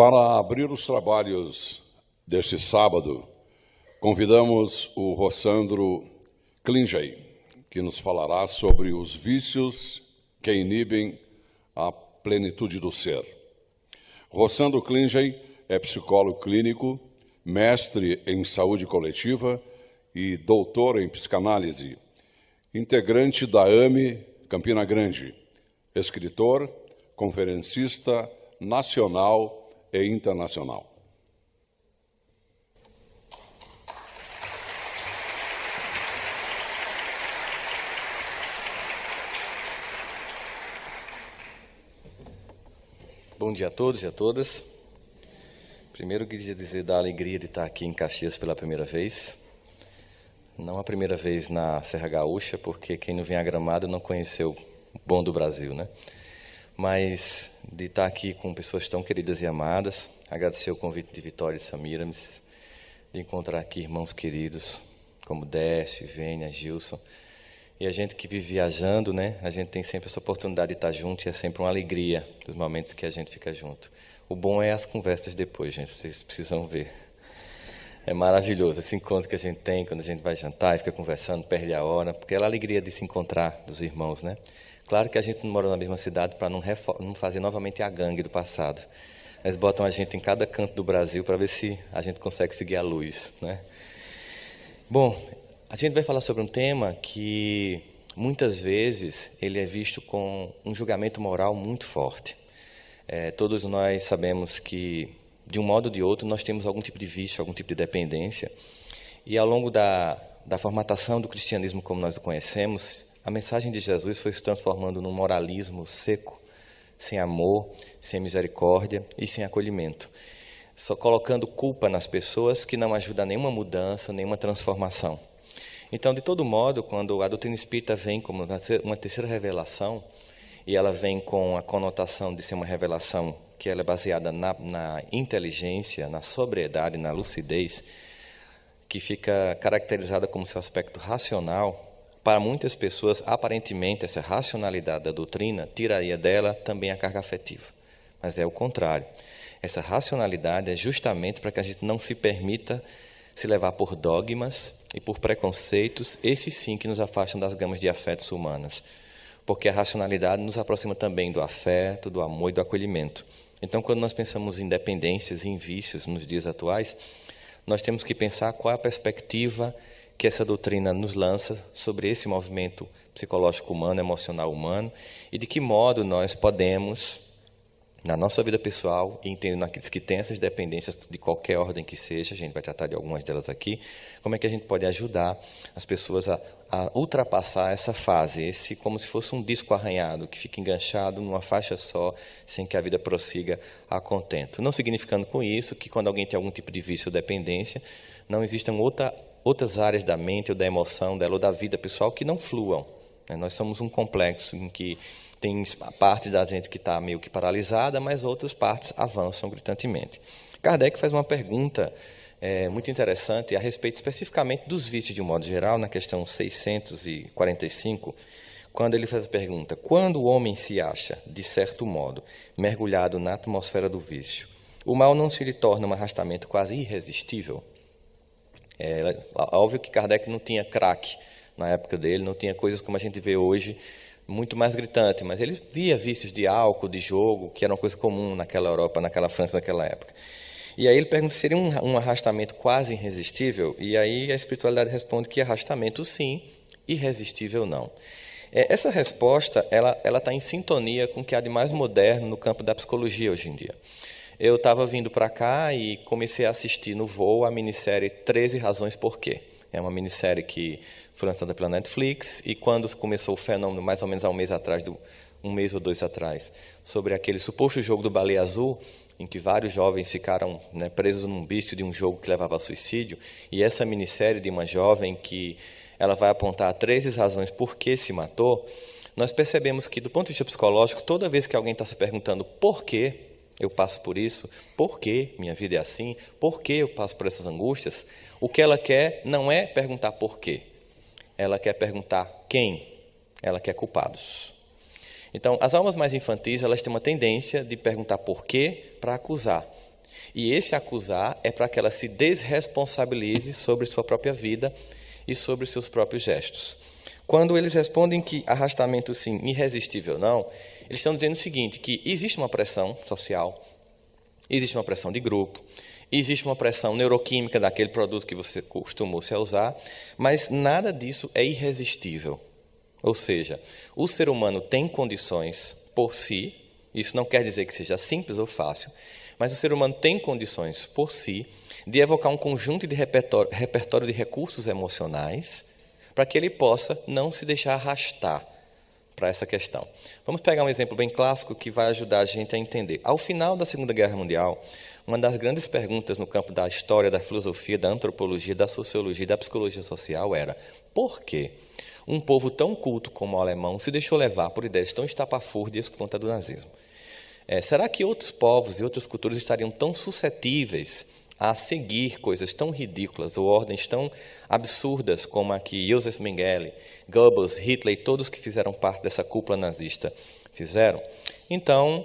Para abrir os trabalhos deste sábado, convidamos o Rossandro Klingey, que nos falará sobre os vícios que inibem a plenitude do ser. Rossandro Klingey é psicólogo clínico, mestre em saúde coletiva e doutor em psicanálise, integrante da AME Campina Grande, escritor, conferencista nacional e é internacional. Bom dia a todos e a todas. Primeiro queria dizer da alegria de estar aqui em Caxias pela primeira vez. Não a primeira vez na Serra Gaúcha, porque quem não vem a Gramado não conheceu o bom do Brasil, né? mas de estar aqui com pessoas tão queridas e amadas. Agradecer o convite de Vitória e Samirames, de encontrar aqui irmãos queridos como Décio, Vênia, Gilson. E a gente que vive viajando, né? A gente tem sempre essa oportunidade de estar junto e é sempre uma alegria nos momentos que a gente fica junto. O bom é as conversas depois, gente. Vocês precisam ver. É maravilhoso esse encontro que a gente tem quando a gente vai jantar e fica conversando, perde a hora, porque é a alegria de se encontrar dos irmãos, né? Claro que a gente não mora na mesma cidade para não, não fazer novamente a gangue do passado. Eles botam a gente em cada canto do Brasil para ver se a gente consegue seguir a luz. Né? Bom, a gente vai falar sobre um tema que muitas vezes ele é visto com um julgamento moral muito forte. É, todos nós sabemos que, de um modo ou de outro, nós temos algum tipo de vício, algum tipo de dependência. E ao longo da, da formatação do cristianismo como nós o conhecemos, a mensagem de Jesus foi se transformando num moralismo seco, sem amor, sem misericórdia e sem acolhimento, só colocando culpa nas pessoas que não ajuda a nenhuma mudança, nenhuma transformação. Então, de todo modo, quando a doutrina espírita vem como uma terceira revelação, e ela vem com a conotação de ser uma revelação que ela é baseada na, na inteligência, na sobriedade, na lucidez, que fica caracterizada como seu aspecto racional, para muitas pessoas, aparentemente, essa racionalidade da doutrina tiraria dela também a carga afetiva. Mas é o contrário. Essa racionalidade é justamente para que a gente não se permita se levar por dogmas e por preconceitos, esses sim que nos afastam das gamas de afetos humanas. Porque a racionalidade nos aproxima também do afeto, do amor e do acolhimento. Então, quando nós pensamos em dependências, em vícios nos dias atuais, nós temos que pensar qual é a perspectiva que essa doutrina nos lança sobre esse movimento psicológico humano, emocional humano, e de que modo nós podemos, na nossa vida pessoal, e entendo naqueles que têm essas dependências de qualquer ordem que seja, a gente vai tratar de algumas delas aqui, como é que a gente pode ajudar as pessoas a, a ultrapassar essa fase, esse como se fosse um disco arranhado, que fica enganchado numa faixa só, sem que a vida prossiga a contento. Não significando com isso que quando alguém tem algum tipo de vício ou dependência, não exista outra outras áreas da mente ou da emoção dela ou da vida pessoal que não fluam. Né? Nós somos um complexo em que tem a parte da gente que está meio que paralisada, mas outras partes avançam gritantemente. Kardec faz uma pergunta é, muito interessante a respeito especificamente dos vícios de um modo geral, na questão 645, quando ele faz a pergunta: quando o homem se acha, de certo modo, mergulhado na atmosfera do vício, o mal não se lhe torna um arrastamento quase irresistível? É, óbvio que Kardec não tinha crack na época dele, não tinha coisas como a gente vê hoje, muito mais gritante, mas ele via vícios de álcool, de jogo, que era uma coisa comum naquela Europa, naquela França, naquela época. E aí ele pergunta se seria um, um arrastamento quase irresistível, e aí a espiritualidade responde que arrastamento sim, irresistível não. É, essa resposta ela está em sintonia com o que há de mais moderno no campo da psicologia hoje em dia eu estava vindo para cá e comecei a assistir no voo a minissérie 13 Razões Porquê. É uma minissérie que foi lançada pela Netflix e quando começou o fenômeno, mais ou menos há um mês atrás, do, um mês ou dois atrás, sobre aquele suposto jogo do Baleia Azul, em que vários jovens ficaram né, presos num bicho de um jogo que levava ao suicídio, e essa minissérie de uma jovem que ela vai apontar 13 razões por que se matou, nós percebemos que, do ponto de vista psicológico, toda vez que alguém está se perguntando por quê, eu passo por isso, por que minha vida é assim, por que eu passo por essas angústias, o que ela quer não é perguntar por quê, ela quer perguntar quem, ela quer culpados. Então, as almas mais infantis, elas têm uma tendência de perguntar por quê para acusar. E esse acusar é para que ela se desresponsabilize sobre sua própria vida e sobre seus próprios gestos. Quando eles respondem que arrastamento sim, irresistível não, eles estão dizendo o seguinte, que existe uma pressão social, existe uma pressão de grupo, existe uma pressão neuroquímica daquele produto que você costumou se usar, mas nada disso é irresistível. Ou seja, o ser humano tem condições por si, isso não quer dizer que seja simples ou fácil, mas o ser humano tem condições por si de evocar um conjunto de repertório, repertório de recursos emocionais para que ele possa não se deixar arrastar para essa questão. Vamos pegar um exemplo bem clássico que vai ajudar a gente a entender. Ao final da Segunda Guerra Mundial, uma das grandes perguntas no campo da história, da filosofia, da antropologia, da sociologia e da psicologia social era: por que um povo tão culto como o alemão se deixou levar por ideias tão estapafúrdias quanto a do nazismo? É, será que outros povos e outras culturas estariam tão suscetíveis a seguir coisas tão ridículas ou ordens tão absurdas como a que Josef Mengele, Goebbels, Hitler e todos que fizeram parte dessa cúpula nazista fizeram. Então,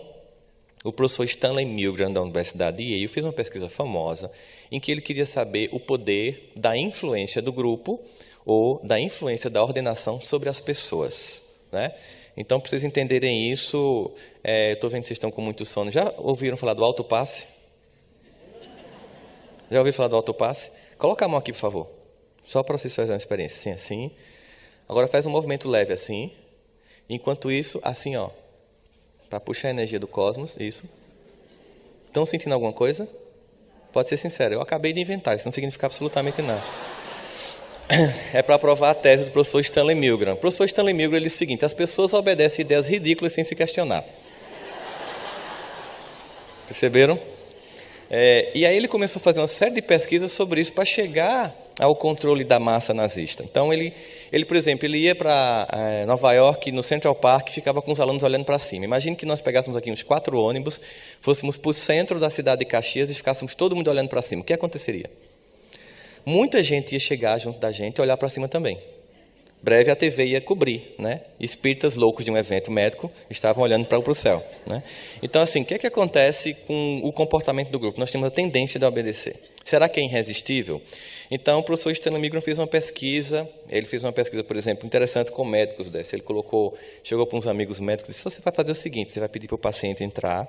o professor Stanley Milgram, da Universidade de Yale, fez uma pesquisa famosa em que ele queria saber o poder da influência do grupo ou da influência da ordenação sobre as pessoas. Né? Então, para vocês entenderem isso, é, estou vendo que vocês estão com muito sono. Já ouviram falar do autopasse? Já ouviu falar do autopasse? Coloca a mão aqui, por favor. Só para vocês fazerem uma experiência. Assim, assim. Agora faz um movimento leve assim. Enquanto isso, assim, ó. Para puxar a energia do cosmos, isso. Estão sentindo alguma coisa? Pode ser sincero, eu acabei de inventar, isso não significa absolutamente nada. É para provar a tese do professor Stanley Milgram. O professor Stanley Milgram ele diz o seguinte: as pessoas obedecem ideias ridículas sem se questionar. Perceberam? É, e aí ele começou a fazer uma série de pesquisas sobre isso para chegar ao controle da massa nazista. Então ele, ele por exemplo, ele ia para é, Nova York, no Central Park, ficava com os alunos olhando para cima. Imagine que nós pegássemos aqui uns quatro ônibus, fôssemos para o centro da cidade de Caxias e ficássemos todo mundo olhando para cima. O que aconteceria? Muita gente ia chegar junto da gente e olhar para cima também. Breve a TV ia cobrir, né? Espíritas loucos de um evento médico estavam olhando para o céu, né? Então, assim, o que, é que acontece com o comportamento do grupo? Nós temos a tendência de obedecer. Será que é irresistível? Então, o professor Stanley fez uma pesquisa, ele fez uma pesquisa, por exemplo, interessante com médicos dessa. Ele colocou, chegou para uns amigos médicos e disse, você vai fazer o seguinte, você vai pedir para o paciente entrar,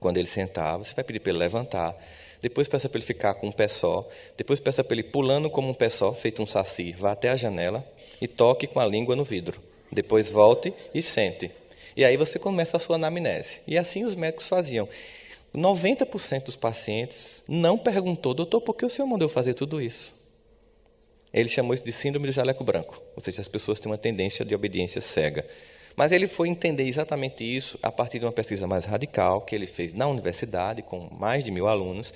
quando ele sentar, você vai pedir para ele levantar, depois peça para ele ficar com um pé só, depois peça para ele pulando como um pé só, feito um saci, vá até a janela, e toque com a língua no vidro. Depois volte e sente. E aí você começa a sua anamnese. E assim os médicos faziam. 90% dos pacientes não perguntou, doutor, por que o senhor mandou fazer tudo isso? Ele chamou isso de síndrome do jaleco branco, ou seja, as pessoas têm uma tendência de obediência cega. Mas ele foi entender exatamente isso a partir de uma pesquisa mais radical que ele fez na universidade, com mais de mil alunos,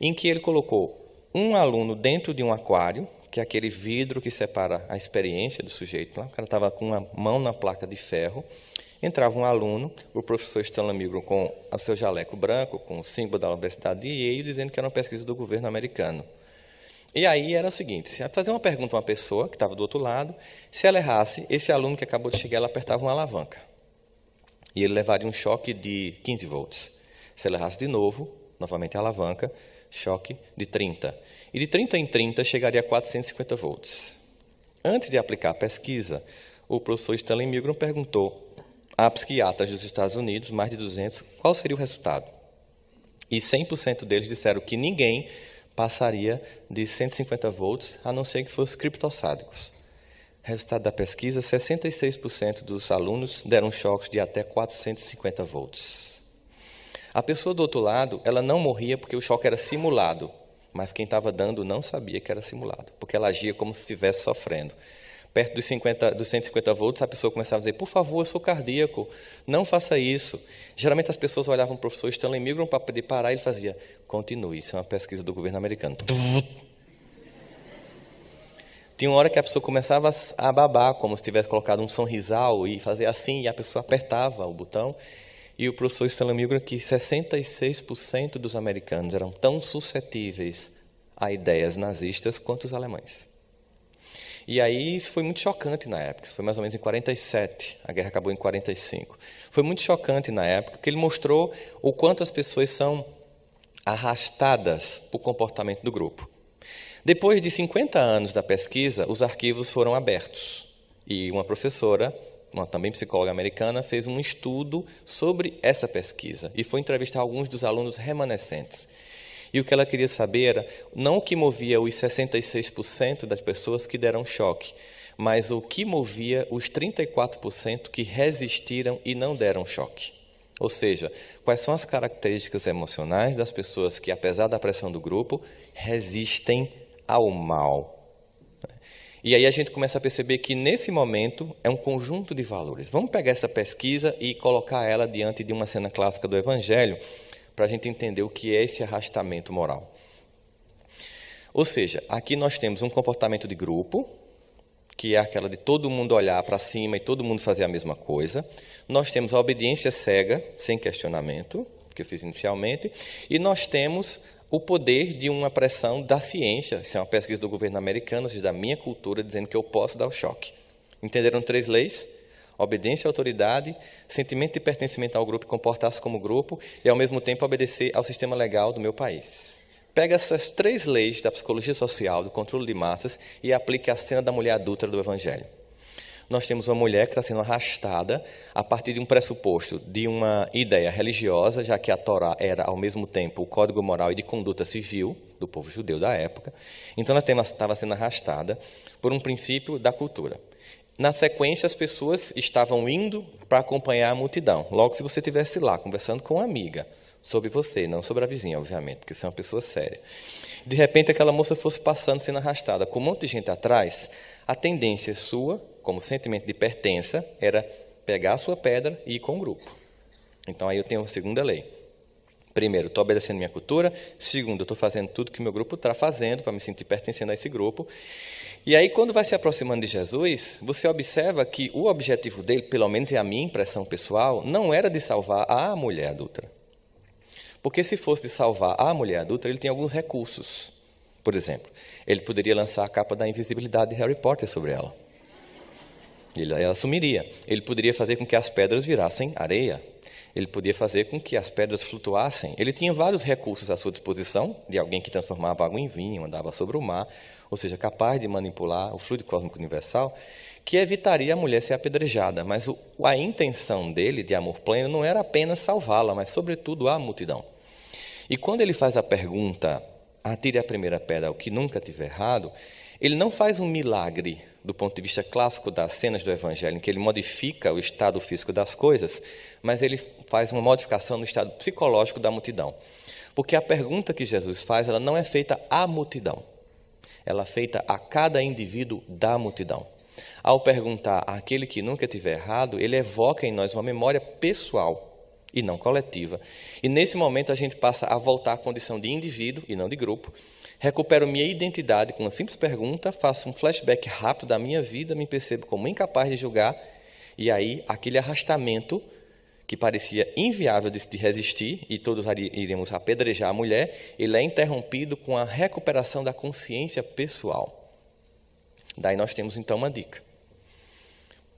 em que ele colocou um aluno dentro de um aquário que é aquele vidro que separa a experiência do sujeito. Né? O cara estava com uma mão na placa de ferro, entrava um aluno, o professor Stanley Milgram com o seu jaleco branco, com o símbolo da Universidade de Yale, dizendo que era uma pesquisa do governo americano. E aí era o seguinte, se fazer uma pergunta a uma pessoa que estava do outro lado, se ela errasse, esse aluno que acabou de chegar, ela apertava uma alavanca. E ele levaria um choque de 15 volts. Se ela errasse de novo, novamente a alavanca, choque de 30. E de 30 em 30 chegaria a 450 volts. Antes de aplicar a pesquisa, o professor Stanley Milgram perguntou a psiquiatras dos Estados Unidos, mais de 200, qual seria o resultado. E 100% deles disseram que ninguém passaria de 150 volts, a não ser que fossem criptossádicos. Resultado da pesquisa, 66% dos alunos deram choques de até 450 volts. A pessoa do outro lado, ela não morria porque o choque era simulado, mas quem estava dando não sabia que era simulado, porque ela agia como se estivesse sofrendo. Perto dos, 50, dos 150 volts, a pessoa começava a dizer: Por favor, eu sou cardíaco, não faça isso. Geralmente as pessoas olhavam o professor Stanley Milgram para poder parar e ele fazia: Continue, isso é uma pesquisa do governo americano. Tinha uma hora que a pessoa começava a babar, como se tivesse colocado um sonrisal e fazia assim, e a pessoa apertava o botão e o professor Stanley Milgram que 66% dos americanos eram tão suscetíveis a ideias nazistas quanto os alemães. E aí isso foi muito chocante na época. Isso foi mais ou menos em 47. A guerra acabou em 45. Foi muito chocante na época, porque ele mostrou o quanto as pessoas são arrastadas por comportamento do grupo. Depois de 50 anos da pesquisa, os arquivos foram abertos e uma professora uma também psicóloga americana, fez um estudo sobre essa pesquisa e foi entrevistar alguns dos alunos remanescentes. E o que ela queria saber era não o que movia os 66% das pessoas que deram choque, mas o que movia os 34% que resistiram e não deram choque. Ou seja, quais são as características emocionais das pessoas que, apesar da pressão do grupo, resistem ao mal, e aí a gente começa a perceber que nesse momento é um conjunto de valores. Vamos pegar essa pesquisa e colocar ela diante de uma cena clássica do Evangelho para a gente entender o que é esse arrastamento moral. Ou seja, aqui nós temos um comportamento de grupo, que é aquela de todo mundo olhar para cima e todo mundo fazer a mesma coisa. Nós temos a obediência cega, sem questionamento, que eu fiz inicialmente, e nós temos o poder de uma pressão da ciência, isso é uma pesquisa do governo americano, ou seja, da minha cultura, dizendo que eu posso dar o choque. Entenderam três leis? Obediência à autoridade, sentimento de pertencimento ao grupo, comportar-se como grupo e, ao mesmo tempo, obedecer ao sistema legal do meu país. Pega essas três leis da psicologia social, do controle de massas e aplica a cena da mulher adulta do Evangelho nós temos uma mulher que está sendo arrastada a partir de um pressuposto, de uma ideia religiosa, já que a Torá era, ao mesmo tempo, o código moral e de conduta civil do povo judeu da época. Então, ela estava sendo arrastada por um princípio da cultura. Na sequência, as pessoas estavam indo para acompanhar a multidão. Logo, se você estivesse lá conversando com uma amiga sobre você, não sobre a vizinha, obviamente, porque você é uma pessoa séria. De repente, aquela moça fosse passando, sendo arrastada, com um monte de gente atrás, a tendência sua como sentimento de pertença, era pegar a sua pedra e ir com o grupo. Então aí eu tenho a segunda lei. Primeiro, estou obedecendo minha cultura. Segundo, estou fazendo tudo que meu grupo está fazendo para me sentir pertencendo a esse grupo. E aí, quando vai se aproximando de Jesus, você observa que o objetivo dele, pelo menos é a minha impressão pessoal, não era de salvar a mulher adulta. Porque se fosse de salvar a mulher adulta, ele tem alguns recursos. Por exemplo, ele poderia lançar a capa da invisibilidade de Harry Potter sobre ela. Ele, ela sumiria. Ele poderia fazer com que as pedras virassem areia. Ele podia fazer com que as pedras flutuassem. Ele tinha vários recursos à sua disposição, de alguém que transformava água em vinho, andava sobre o mar, ou seja, capaz de manipular o fluido cósmico universal, que evitaria a mulher ser apedrejada. Mas o, a intenção dele, de amor pleno, não era apenas salvá-la, mas, sobretudo, a multidão. E quando ele faz a pergunta, atire a primeira pedra, o que nunca tiver errado, ele não faz um milagre do ponto de vista clássico das cenas do Evangelho, em que ele modifica o estado físico das coisas, mas ele faz uma modificação no estado psicológico da multidão. Porque a pergunta que Jesus faz, ela não é feita à multidão, ela é feita a cada indivíduo da multidão. Ao perguntar àquele que nunca tiver errado, ele evoca em nós uma memória pessoal e não coletiva. E nesse momento a gente passa a voltar à condição de indivíduo e não de grupo, Recupero minha identidade com uma simples pergunta, faço um flashback rápido da minha vida, me percebo como incapaz de julgar, e aí aquele arrastamento que parecia inviável de, resistir, e todos iríamos apedrejar a mulher, ele é interrompido com a recuperação da consciência pessoal. Daí nós temos então uma dica.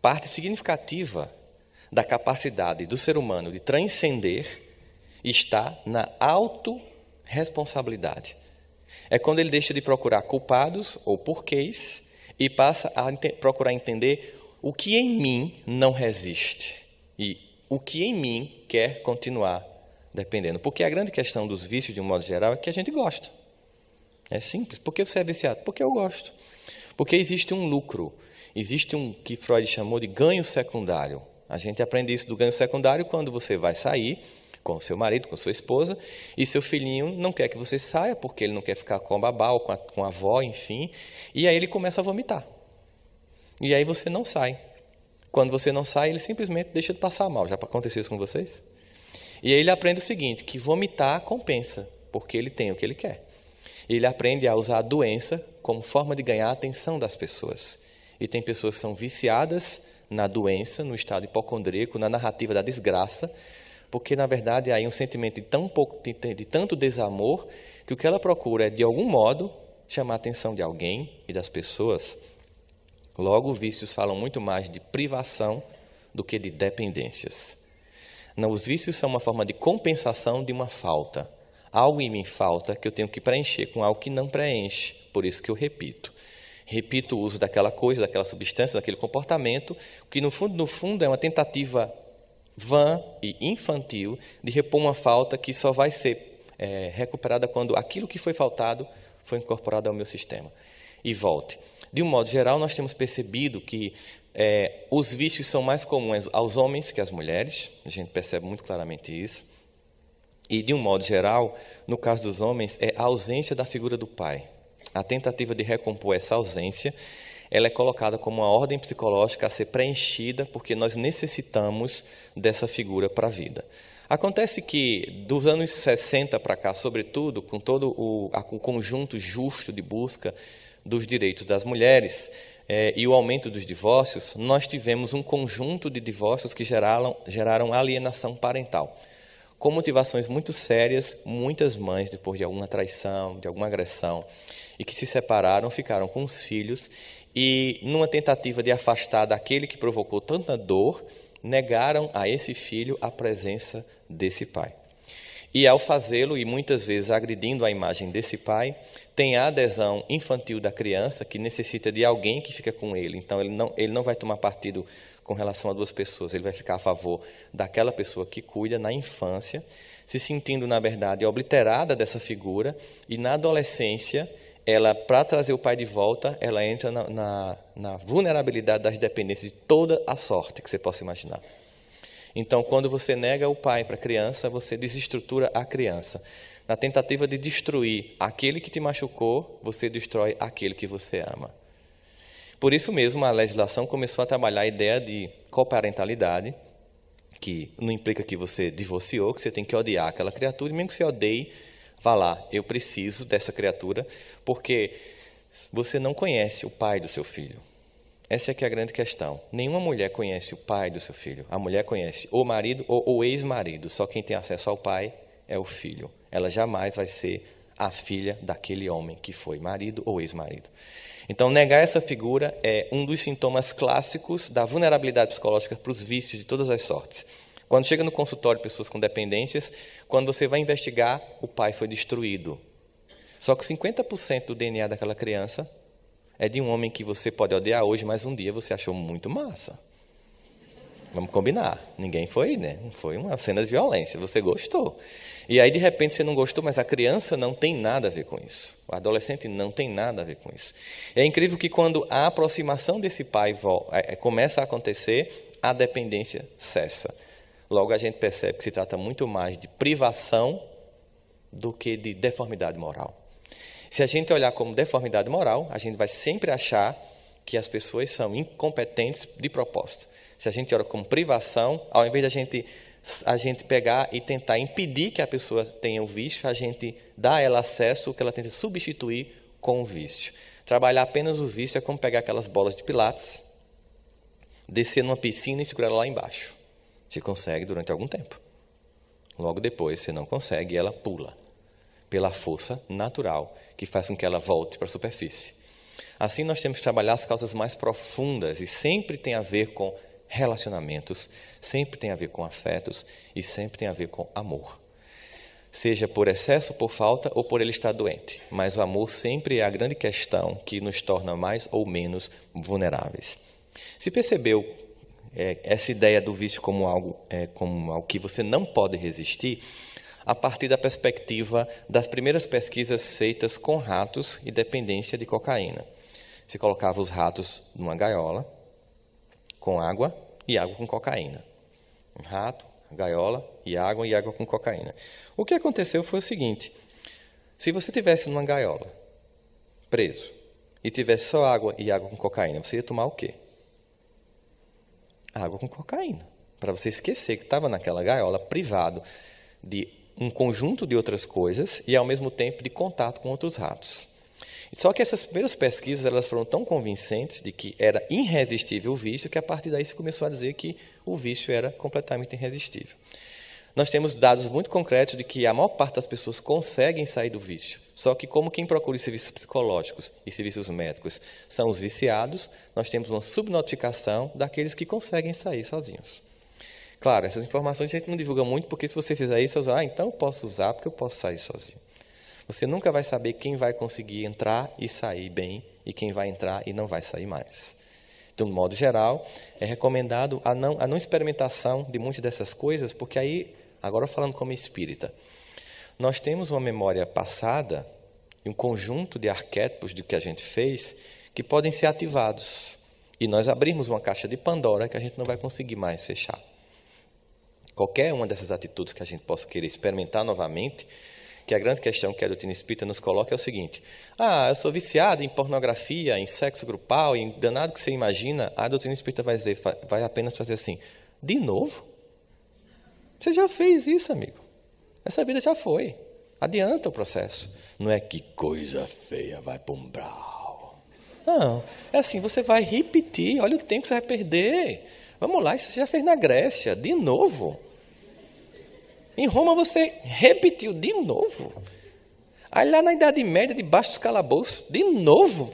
Parte significativa da capacidade do ser humano de transcender está na autorresponsabilidade. responsabilidade é quando ele deixa de procurar culpados ou porquês e passa a procurar entender o que em mim não resiste e o que em mim quer continuar dependendo. Porque a grande questão dos vícios, de um modo geral, é que a gente gosta. É simples. Por que você é viciado? Porque eu gosto. Porque existe um lucro, existe um que Freud chamou de ganho secundário. A gente aprende isso do ganho secundário quando você vai sair com seu marido, com sua esposa, e seu filhinho não quer que você saia, porque ele não quer ficar com a babá ou com a, com a avó, enfim, e aí ele começa a vomitar. E aí você não sai. Quando você não sai, ele simplesmente deixa de passar mal. Já aconteceu isso com vocês? E aí ele aprende o seguinte, que vomitar compensa, porque ele tem o que ele quer. Ele aprende a usar a doença como forma de ganhar a atenção das pessoas. E tem pessoas que são viciadas na doença, no estado hipocondríaco, na narrativa da desgraça, porque na verdade aí um sentimento de tão pouco de tanto desamor que o que ela procura é de algum modo chamar a atenção de alguém e das pessoas. Logo, vícios falam muito mais de privação do que de dependências. Não, os vícios são uma forma de compensação de uma falta. Algo em mim falta que eu tenho que preencher com algo que não preenche, por isso que eu repito. Repito o uso daquela coisa, daquela substância, daquele comportamento, que no fundo, no fundo é uma tentativa vã e infantil de repor uma falta que só vai ser é, recuperada quando aquilo que foi faltado foi incorporado ao meu sistema e volte. De um modo geral, nós temos percebido que é, os vícios são mais comuns aos homens que às mulheres, a gente percebe muito claramente isso. E, de um modo geral, no caso dos homens, é a ausência da figura do pai. A tentativa de recompor essa ausência ela é colocada como uma ordem psicológica a ser preenchida, porque nós necessitamos dessa figura para a vida. Acontece que, dos anos 60 para cá, sobretudo, com todo o, o conjunto justo de busca dos direitos das mulheres, é, e o aumento dos divórcios, nós tivemos um conjunto de divórcios que geraram, geraram alienação parental, com motivações muito sérias. Muitas mães, depois de alguma traição, de alguma agressão, e que se separaram, ficaram com os filhos e, numa tentativa de afastar daquele que provocou tanta dor, negaram a esse filho a presença desse pai. E ao fazê-lo, e muitas vezes agredindo a imagem desse pai, tem a adesão infantil da criança que necessita de alguém que fica com ele. Então, ele não, ele não vai tomar partido com relação a duas pessoas, ele vai ficar a favor daquela pessoa que cuida na infância, se sentindo, na verdade, obliterada dessa figura, e na adolescência ela, para trazer o pai de volta, ela entra na, na, na, vulnerabilidade das dependências de toda a sorte que você possa imaginar. Então, quando você nega o pai para a criança, você desestrutura a criança. Na tentativa de destruir aquele que te machucou, você destrói aquele que você ama. Por isso mesmo, a legislação começou a trabalhar a ideia de coparentalidade, que não implica que você divorciou, que você tem que odiar aquela criatura, e mesmo que você odeie, falar: Eu preciso dessa criatura, porque você não conhece o pai do seu filho. Essa é que é a grande questão. Nenhuma mulher conhece o pai do seu filho. A mulher conhece o marido ou o ex-marido. Só quem tem acesso ao pai é o filho. Ela jamais vai ser a filha daquele homem que foi marido ou ex-marido. Então, negar essa figura é um dos sintomas clássicos da vulnerabilidade psicológica para os vícios de todas as sortes. Quando chega no consultório de pessoas com dependências, quando você vai investigar, o pai foi destruído. Só que 50% do DNA daquela criança é de um homem que você pode odiar hoje, mas um dia você achou muito massa. Vamos combinar. Ninguém foi, né? Foi uma cena de violência. Você gostou. E aí, de repente, você não gostou, mas a criança não tem nada a ver com isso. O adolescente não tem nada a ver com isso. É incrível que quando a aproximação desse pai é, é, começa a acontecer, a dependência cessa. Logo, a gente percebe que se trata muito mais de privação do que de deformidade moral. Se a gente olhar como deformidade moral, a gente vai sempre achar que as pessoas são incompetentes de propósito. Se a gente olha como privação, ao invés da gente a gente pegar e tentar impedir que a pessoa tenha o vício, a gente dá a ela acesso que ela tenta substituir com o vício. Trabalhar apenas o vício é como pegar aquelas bolas de pilates, descer numa piscina e segurar ela lá embaixo. Se consegue durante algum tempo. Logo depois, se não consegue, ela pula pela força natural que faz com que ela volte para a superfície. Assim, nós temos que trabalhar as causas mais profundas e sempre tem a ver com relacionamentos, sempre tem a ver com afetos e sempre tem a ver com amor. Seja por excesso, por falta ou por ele estar doente, mas o amor sempre é a grande questão que nos torna mais ou menos vulneráveis. Se percebeu é, essa ideia do vício como algo, é, como algo que você não pode resistir a partir da perspectiva das primeiras pesquisas feitas com ratos e dependência de cocaína. Se colocava os ratos numa gaiola com água e água com cocaína. Um rato, gaiola e água e água com cocaína. O que aconteceu foi o seguinte: se você tivesse numa gaiola, preso, e tivesse só água e água com cocaína, você ia tomar o quê? água com cocaína, para você esquecer que estava naquela gaiola privado de um conjunto de outras coisas e ao mesmo tempo de contato com outros ratos. Só que essas primeiras pesquisas elas foram tão convincentes de que era irresistível o vício que a partir daí se começou a dizer que o vício era completamente irresistível nós temos dados muito concretos de que a maior parte das pessoas conseguem sair do vício. Só que, como quem procura serviços psicológicos e serviços médicos são os viciados, nós temos uma subnotificação daqueles que conseguem sair sozinhos. Claro, essas informações a gente não divulga muito, porque se você fizer isso, você ah, então eu posso usar porque eu posso sair sozinho. Você nunca vai saber quem vai conseguir entrar e sair bem e quem vai entrar e não vai sair mais. de um modo geral, é recomendado a não, a não experimentação de muitas dessas coisas, porque aí Agora falando como espírita, nós temos uma memória passada e um conjunto de arquétipos do que a gente fez que podem ser ativados. E nós abrimos uma caixa de Pandora que a gente não vai conseguir mais fechar. Qualquer uma dessas atitudes que a gente possa querer experimentar novamente, que a grande questão que a doutrina espírita nos coloca é o seguinte: ah, eu sou viciado em pornografia, em sexo grupal, em danado que você imagina. A doutrina espírita vai dizer, vai apenas fazer assim: de novo? Você já fez isso, amigo. Essa vida já foi. Adianta o processo. Não é que coisa feia vai para um brau. Não. É assim, você vai repetir. Olha o tempo que você vai perder. Vamos lá, isso você já fez na Grécia, de novo. Em Roma você repetiu de novo. Aí lá na Idade Média, debaixo dos calabouços, de novo.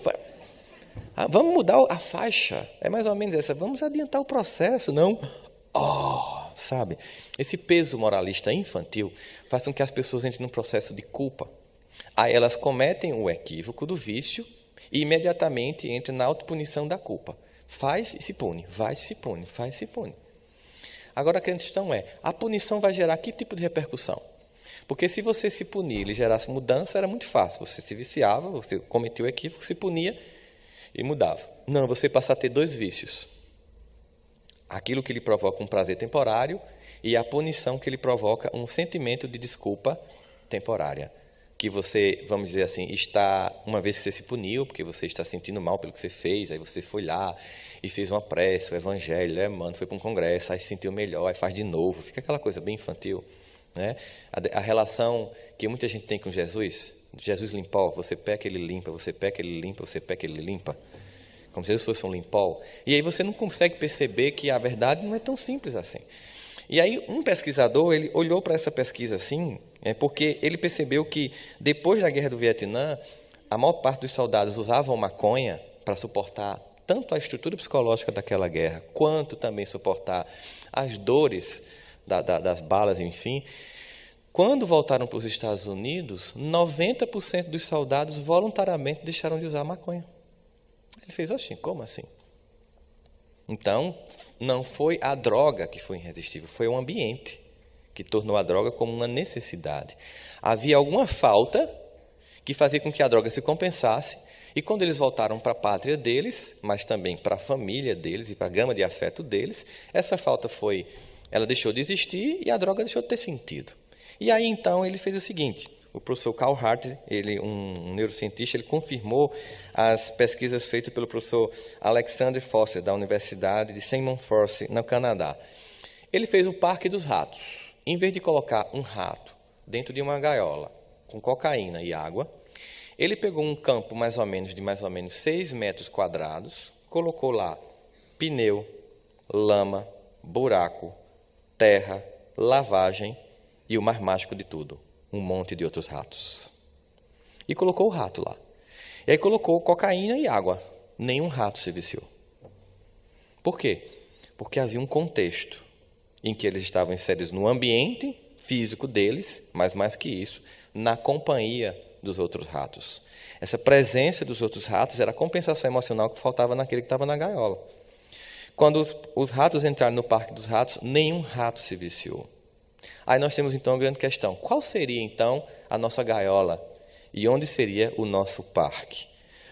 Ah, vamos mudar a faixa. É mais ou menos essa. Vamos adiantar o processo, não? Oh, sabe? Esse peso moralista infantil faz com que as pessoas entrem num processo de culpa. Aí elas cometem o equívoco do vício e imediatamente entram na autopunição da culpa. Faz e se pune, vai e se pune, faz e se pune. Agora a questão é: a punição vai gerar que tipo de repercussão? Porque se você se punir e gerasse mudança, era muito fácil. Você se viciava, você cometia o equívoco, se punia e mudava. Não, você passa a ter dois vícios aquilo que lhe provoca um prazer temporário e a punição que lhe provoca um sentimento de desculpa temporária. Que você, vamos dizer assim, está, uma vez que você se puniu, porque você está sentindo mal pelo que você fez, aí você foi lá e fez uma prece, o evangelho, é, mano, foi para um congresso, aí se sentiu melhor, aí faz de novo, fica aquela coisa bem infantil. Né? A, a relação que muita gente tem com Jesus, Jesus limpou, você peca, ele limpa, você peca, ele limpa, você peca, ele limpa como se eles fossem um limpol. E aí você não consegue perceber que a verdade não é tão simples assim. E aí um pesquisador ele olhou para essa pesquisa assim, é porque ele percebeu que depois da guerra do Vietnã, a maior parte dos soldados usavam maconha para suportar tanto a estrutura psicológica daquela guerra, quanto também suportar as dores da, da, das balas, enfim. Quando voltaram para os Estados Unidos, 90% dos soldados voluntariamente deixaram de usar maconha. Ele fez assim: como assim? Então, não foi a droga que foi irresistível, foi o ambiente que tornou a droga como uma necessidade. Havia alguma falta que fazia com que a droga se compensasse, e quando eles voltaram para a pátria deles, mas também para a família deles e para a gama de afeto deles, essa falta foi, ela deixou de existir e a droga deixou de ter sentido. E aí então ele fez o seguinte: o professor Karl Hart, ele, um neurocientista, ele confirmou as pesquisas feitas pelo professor Alexander Foster, da Universidade de Simon Montfort no Canadá. Ele fez o Parque dos Ratos. Em vez de colocar um rato dentro de uma gaiola com cocaína e água, ele pegou um campo mais ou menos de mais ou menos 6 metros quadrados, colocou lá pneu, lama, buraco, terra, lavagem e o mais mágico de tudo, um monte de outros ratos. E colocou o rato lá. E aí colocou cocaína e água. Nenhum rato se viciou. Por quê? Porque havia um contexto em que eles estavam inseridos no ambiente físico deles, mas mais que isso, na companhia dos outros ratos. Essa presença dos outros ratos era a compensação emocional que faltava naquele que estava na gaiola. Quando os, os ratos entraram no Parque dos Ratos, nenhum rato se viciou. Aí nós temos então a grande questão: qual seria então a nossa gaiola e onde seria o nosso parque?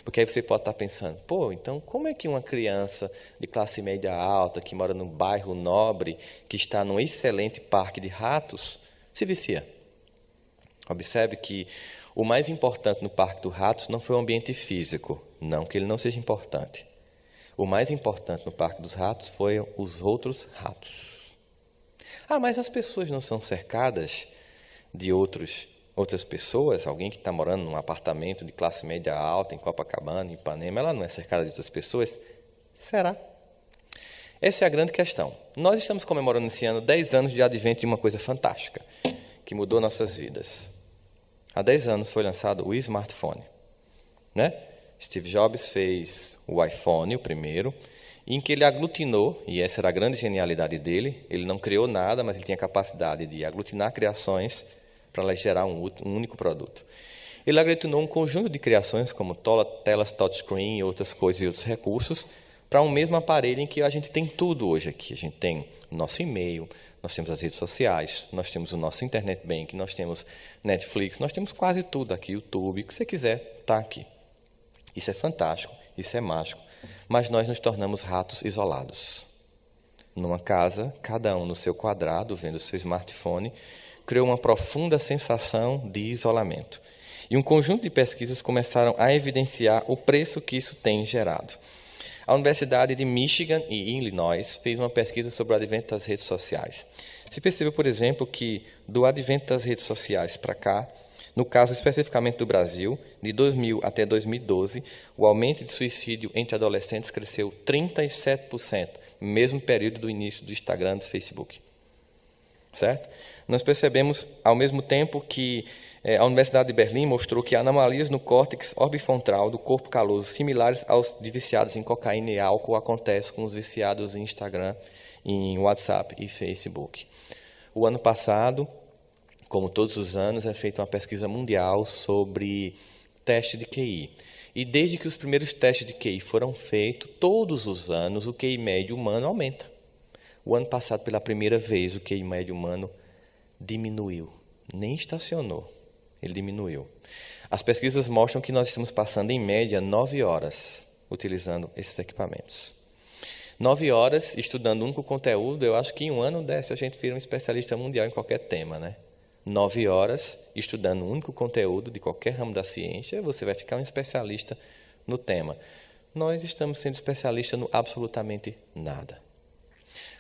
Porque aí você pode estar pensando, pô, então como é que uma criança de classe média alta, que mora num bairro nobre, que está num excelente parque de ratos, se vicia? Observe que o mais importante no Parque dos Ratos não foi o ambiente físico, não que ele não seja importante. O mais importante no Parque dos Ratos foi os outros ratos. Ah, mas as pessoas não são cercadas de outros, outras pessoas? Alguém que está morando num apartamento de classe média alta, em Copacabana, em Ipanema, ela não é cercada de outras pessoas? Será? Essa é a grande questão. Nós estamos comemorando esse ano 10 anos de advento de uma coisa fantástica, que mudou nossas vidas. Há 10 anos foi lançado o smartphone. Né? Steve Jobs fez o iPhone, o primeiro, em que ele aglutinou, e essa era a grande genialidade dele, ele não criou nada, mas ele tinha capacidade de aglutinar criações para gerar um, um único produto. Ele aglutinou um conjunto de criações, como tola, telas touchscreen e outras coisas e outros recursos, para um mesmo aparelho em que a gente tem tudo hoje aqui. A gente tem nosso e-mail, nós temos as redes sociais, nós temos o nosso internet bank, nós temos Netflix, nós temos quase tudo aqui, YouTube, o que você quiser, está aqui. Isso é fantástico, isso é mágico mas nós nos tornamos ratos isolados. Numa casa, cada um no seu quadrado, vendo seu smartphone, criou uma profunda sensação de isolamento. E um conjunto de pesquisas começaram a evidenciar o preço que isso tem gerado. A Universidade de Michigan e Illinois fez uma pesquisa sobre o advento das redes sociais. Se percebeu, por exemplo, que do advento das redes sociais para cá, no caso especificamente do Brasil, de 2000 até 2012, o aumento de suicídio entre adolescentes cresceu 37%, mesmo período do início do Instagram e do Facebook. Certo? Nós percebemos, ao mesmo tempo, que eh, a Universidade de Berlim mostrou que anomalias no córtex orbifrontal do corpo caloso, similares aos de viciados em cocaína e álcool, acontecem com os viciados em Instagram, em WhatsApp e Facebook. O ano passado, como todos os anos, é feita uma pesquisa mundial sobre teste de QI. E desde que os primeiros testes de QI foram feitos, todos os anos o QI médio humano aumenta. O ano passado, pela primeira vez, o QI médio humano diminuiu, nem estacionou, ele diminuiu. As pesquisas mostram que nós estamos passando, em média, nove horas utilizando esses equipamentos. Nove horas estudando um único conteúdo, eu acho que em um ano desse a gente vira um especialista mundial em qualquer tema, né? nove horas estudando um único conteúdo de qualquer ramo da ciência, você vai ficar um especialista no tema. Nós estamos sendo especialistas no absolutamente nada.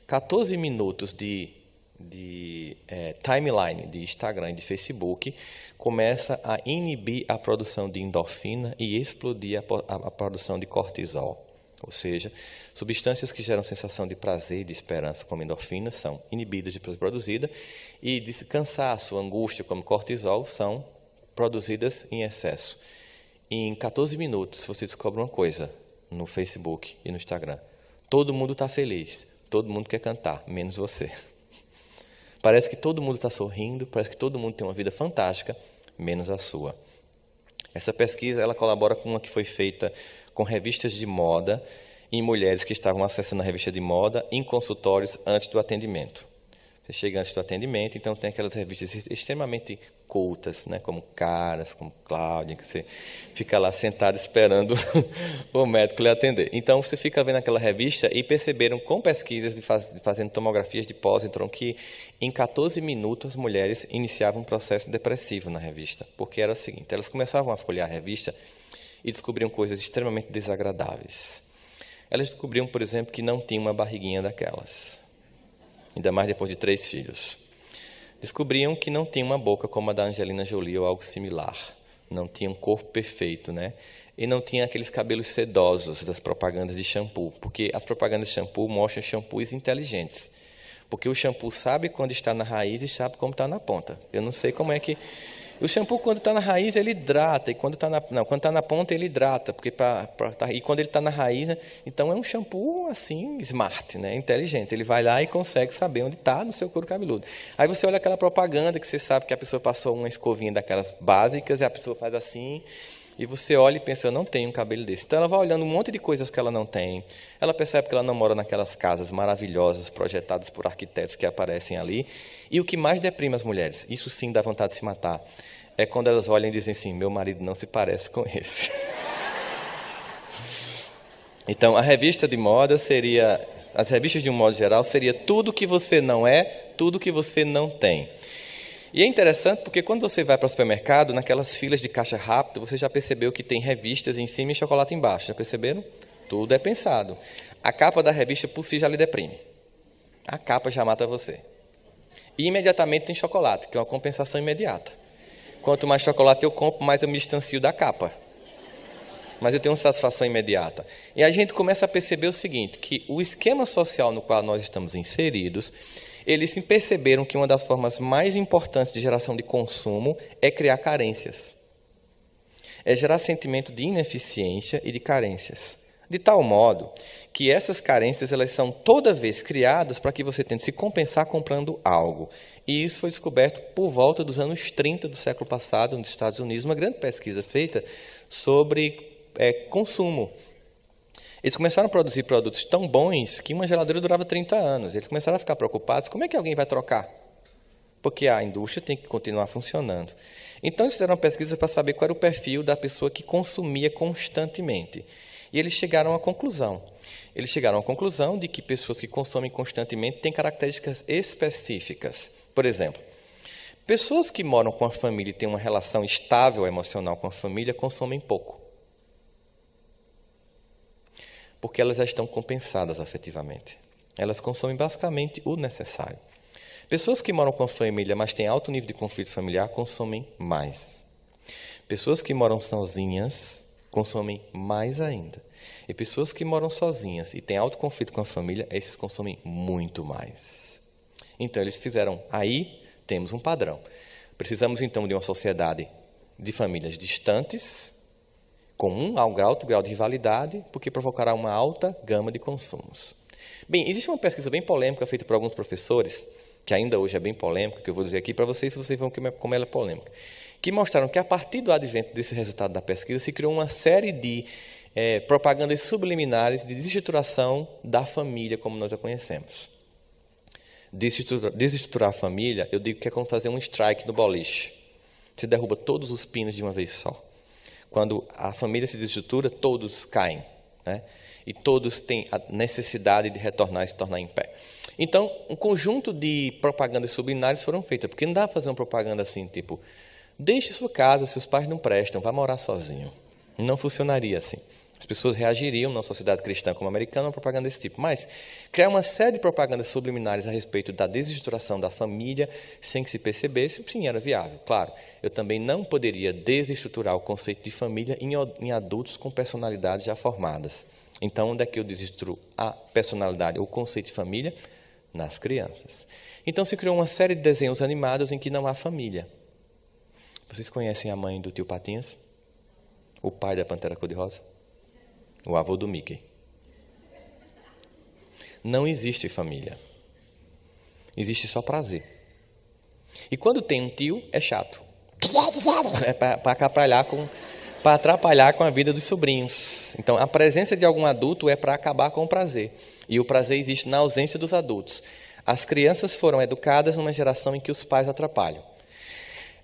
14 minutos de, de é, timeline de Instagram e de Facebook começa a inibir a produção de endorfina e explodir a, a, a produção de cortisol. Ou seja, substâncias que geram sensação de prazer e de esperança, como endorfina, são inibidas de produzida e disse cansaço, angústia, como cortisol, são produzidas em excesso. Em 14 minutos você descobre uma coisa no Facebook e no Instagram. Todo mundo está feliz, todo mundo quer cantar, menos você. Parece que todo mundo está sorrindo, parece que todo mundo tem uma vida fantástica, menos a sua. Essa pesquisa ela colabora com uma que foi feita com revistas de moda em mulheres que estavam acessando a revista de moda em consultórios antes do atendimento. Você chega antes do atendimento, então tem aquelas revistas extremamente cultas, né? como Caras, como Cláudia, que você fica lá sentado esperando o médico lhe atender. Então você fica vendo aquela revista e perceberam com pesquisas de faz, fazendo tomografias de pós pós-entron que em 14 minutos as mulheres iniciavam um processo depressivo na revista, porque era o seguinte, elas começavam a folhear a revista e descobriam coisas extremamente desagradáveis. Elas descobriam, por exemplo, que não tinha uma barriguinha daquelas ainda mais depois de três filhos. Descobriam que não tinha uma boca como a da Angelina Jolie ou algo similar, não tinha um corpo perfeito, né? E não tinha aqueles cabelos sedosos das propagandas de shampoo, porque as propagandas de shampoo mostram shampoos inteligentes. Porque o shampoo sabe quando está na raiz e sabe como está na ponta. Eu não sei como é que o shampoo, quando está na raiz, ele hidrata. E quando está na, tá na ponta, ele hidrata. Porque pra, pra tá, e quando ele está na raiz, né, então é um shampoo assim, smart, né, inteligente. Ele vai lá e consegue saber onde está no seu couro cabeludo. Aí você olha aquela propaganda que você sabe que a pessoa passou uma escovinha daquelas básicas e a pessoa faz assim. E você olha e pensa, eu não tenho um cabelo desse. Então ela vai olhando um monte de coisas que ela não tem. Ela percebe que ela não mora naquelas casas maravilhosas projetadas por arquitetos que aparecem ali. E o que mais deprime as mulheres, isso sim dá vontade de se matar, é quando elas olham e dizem assim: meu marido não se parece com esse. então, a revista de moda seria, as revistas de um modo geral, seria tudo que você não é, tudo que você não tem. E é interessante porque quando você vai para o supermercado, naquelas filas de caixa rápido, você já percebeu que tem revistas em cima e chocolate embaixo. Já perceberam? Tudo é pensado. A capa da revista por si já lhe deprime. A capa já mata você. E imediatamente tem chocolate, que é uma compensação imediata. Quanto mais chocolate eu compro, mais eu me distancio da capa. Mas eu tenho uma satisfação imediata. E a gente começa a perceber o seguinte, que o esquema social no qual nós estamos inseridos, eles se perceberam que uma das formas mais importantes de geração de consumo é criar carências. É gerar sentimento de ineficiência e de carências. De tal modo que essas carências elas são toda vez criadas para que você tente se compensar comprando algo. E isso foi descoberto por volta dos anos 30 do século passado, nos Estados Unidos, uma grande pesquisa feita sobre é, consumo. Eles começaram a produzir produtos tão bons que uma geladeira durava 30 anos. Eles começaram a ficar preocupados: como é que alguém vai trocar? Porque a indústria tem que continuar funcionando. Então, eles fizeram uma pesquisa para saber qual era o perfil da pessoa que consumia constantemente. E eles chegaram à conclusão. Eles chegaram à conclusão de que pessoas que consomem constantemente têm características específicas. Por exemplo, pessoas que moram com a família e têm uma relação estável emocional com a família consomem pouco. Porque elas já estão compensadas afetivamente. Elas consomem basicamente o necessário. Pessoas que moram com a família, mas têm alto nível de conflito familiar, consomem mais. Pessoas que moram sozinhas consomem mais ainda. E pessoas que moram sozinhas e têm alto conflito com a família, esses consomem muito mais. Então eles fizeram, aí temos um padrão. Precisamos então de uma sociedade de famílias distantes, com um alto grau de rivalidade, porque provocará uma alta gama de consumos. Bem, existe uma pesquisa bem polêmica feita por alguns professores, que ainda hoje é bem polêmica, que eu vou dizer aqui para vocês, se vocês vão ver como ela é polêmica, que mostraram que a partir do advento desse resultado da pesquisa se criou uma série de é, propagandas subliminares de desestruturação da família como nós a conhecemos desestruturar, desestruturar a família, eu digo que é como fazer um strike no boliche. Você derruba todos os pinos de uma vez só. Quando a família se desestrutura, todos caem. Né? E todos têm a necessidade de retornar e se tornar em pé. Então, um conjunto de propagandas subliminares foram feitas, porque não dá para fazer uma propaganda assim, tipo, deixe sua casa, seus pais não prestam, vá morar sozinho. Não funcionaria assim. As pessoas reagiriam na sociedade cristã como americana a uma propaganda desse tipo. Mas criar uma série de propagandas subliminares a respeito da desestruturação da família sem que se percebesse, sim, era viável. Claro, eu também não poderia desestruturar o conceito de família em adultos com personalidades já formadas. Então, onde é que eu desestruo a personalidade, o conceito de família? Nas crianças. Então, se criou uma série de desenhos animados em que não há família. Vocês conhecem a mãe do tio Patinhas? O pai da Pantera Cor-de-Rosa? o avô do Mickey. Não existe família. Existe só prazer. E quando tem um tio, é chato. É para atrapalhar, com, atrapalhar com a vida dos sobrinhos. Então, a presença de algum adulto é para acabar com o prazer. E o prazer existe na ausência dos adultos. As crianças foram educadas numa geração em que os pais atrapalham.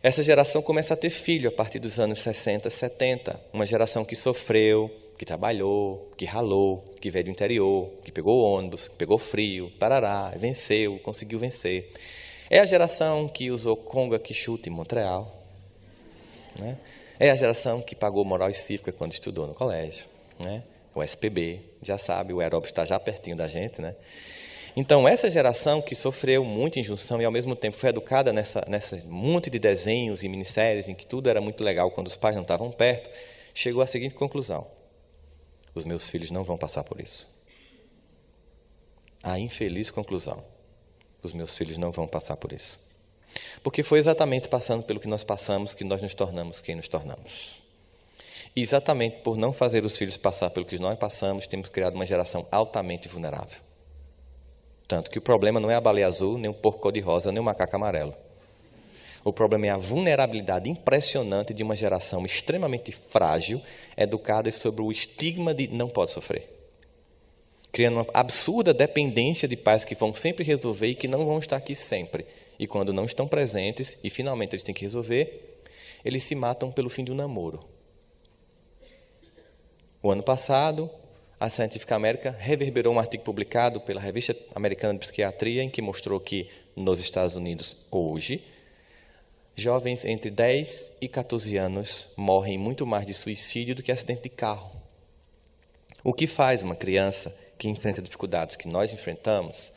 Essa geração começa a ter filho a partir dos anos 60, 70. Uma geração que sofreu, que trabalhou, que ralou, que veio do interior, que pegou ônibus, que pegou frio, parará, venceu, conseguiu vencer. É a geração que usou conga que chuta em Montreal. Né? É a geração que pagou moral e cívica quando estudou no colégio. Né? O SPB, já sabe, o aeróbio está já pertinho da gente. Né? Então, essa geração que sofreu muita injunção e, ao mesmo tempo, foi educada nessa, nessa monte de desenhos e minisséries em que tudo era muito legal quando os pais não estavam perto, chegou à seguinte conclusão: os meus filhos não vão passar por isso. A infeliz conclusão: os meus filhos não vão passar por isso. Porque foi exatamente passando pelo que nós passamos que nós nos tornamos quem nos tornamos. E exatamente por não fazer os filhos passar pelo que nós passamos, temos criado uma geração altamente vulnerável. Tanto que o problema não é a baleia azul, nem o porco de rosa nem o macaco amarelo. O problema é a vulnerabilidade impressionante de uma geração extremamente frágil, educada sobre o estigma de não pode sofrer. Criando uma absurda dependência de pais que vão sempre resolver e que não vão estar aqui sempre. E quando não estão presentes, e finalmente eles têm que resolver, eles se matam pelo fim de um namoro. O ano passado, a Scientific America reverberou um artigo publicado pela Revista Americana de Psiquiatria, em que mostrou que nos Estados Unidos hoje, jovens entre 10 e 14 anos morrem muito mais de suicídio do que acidente de carro. O que faz uma criança que enfrenta dificuldades que nós enfrentamos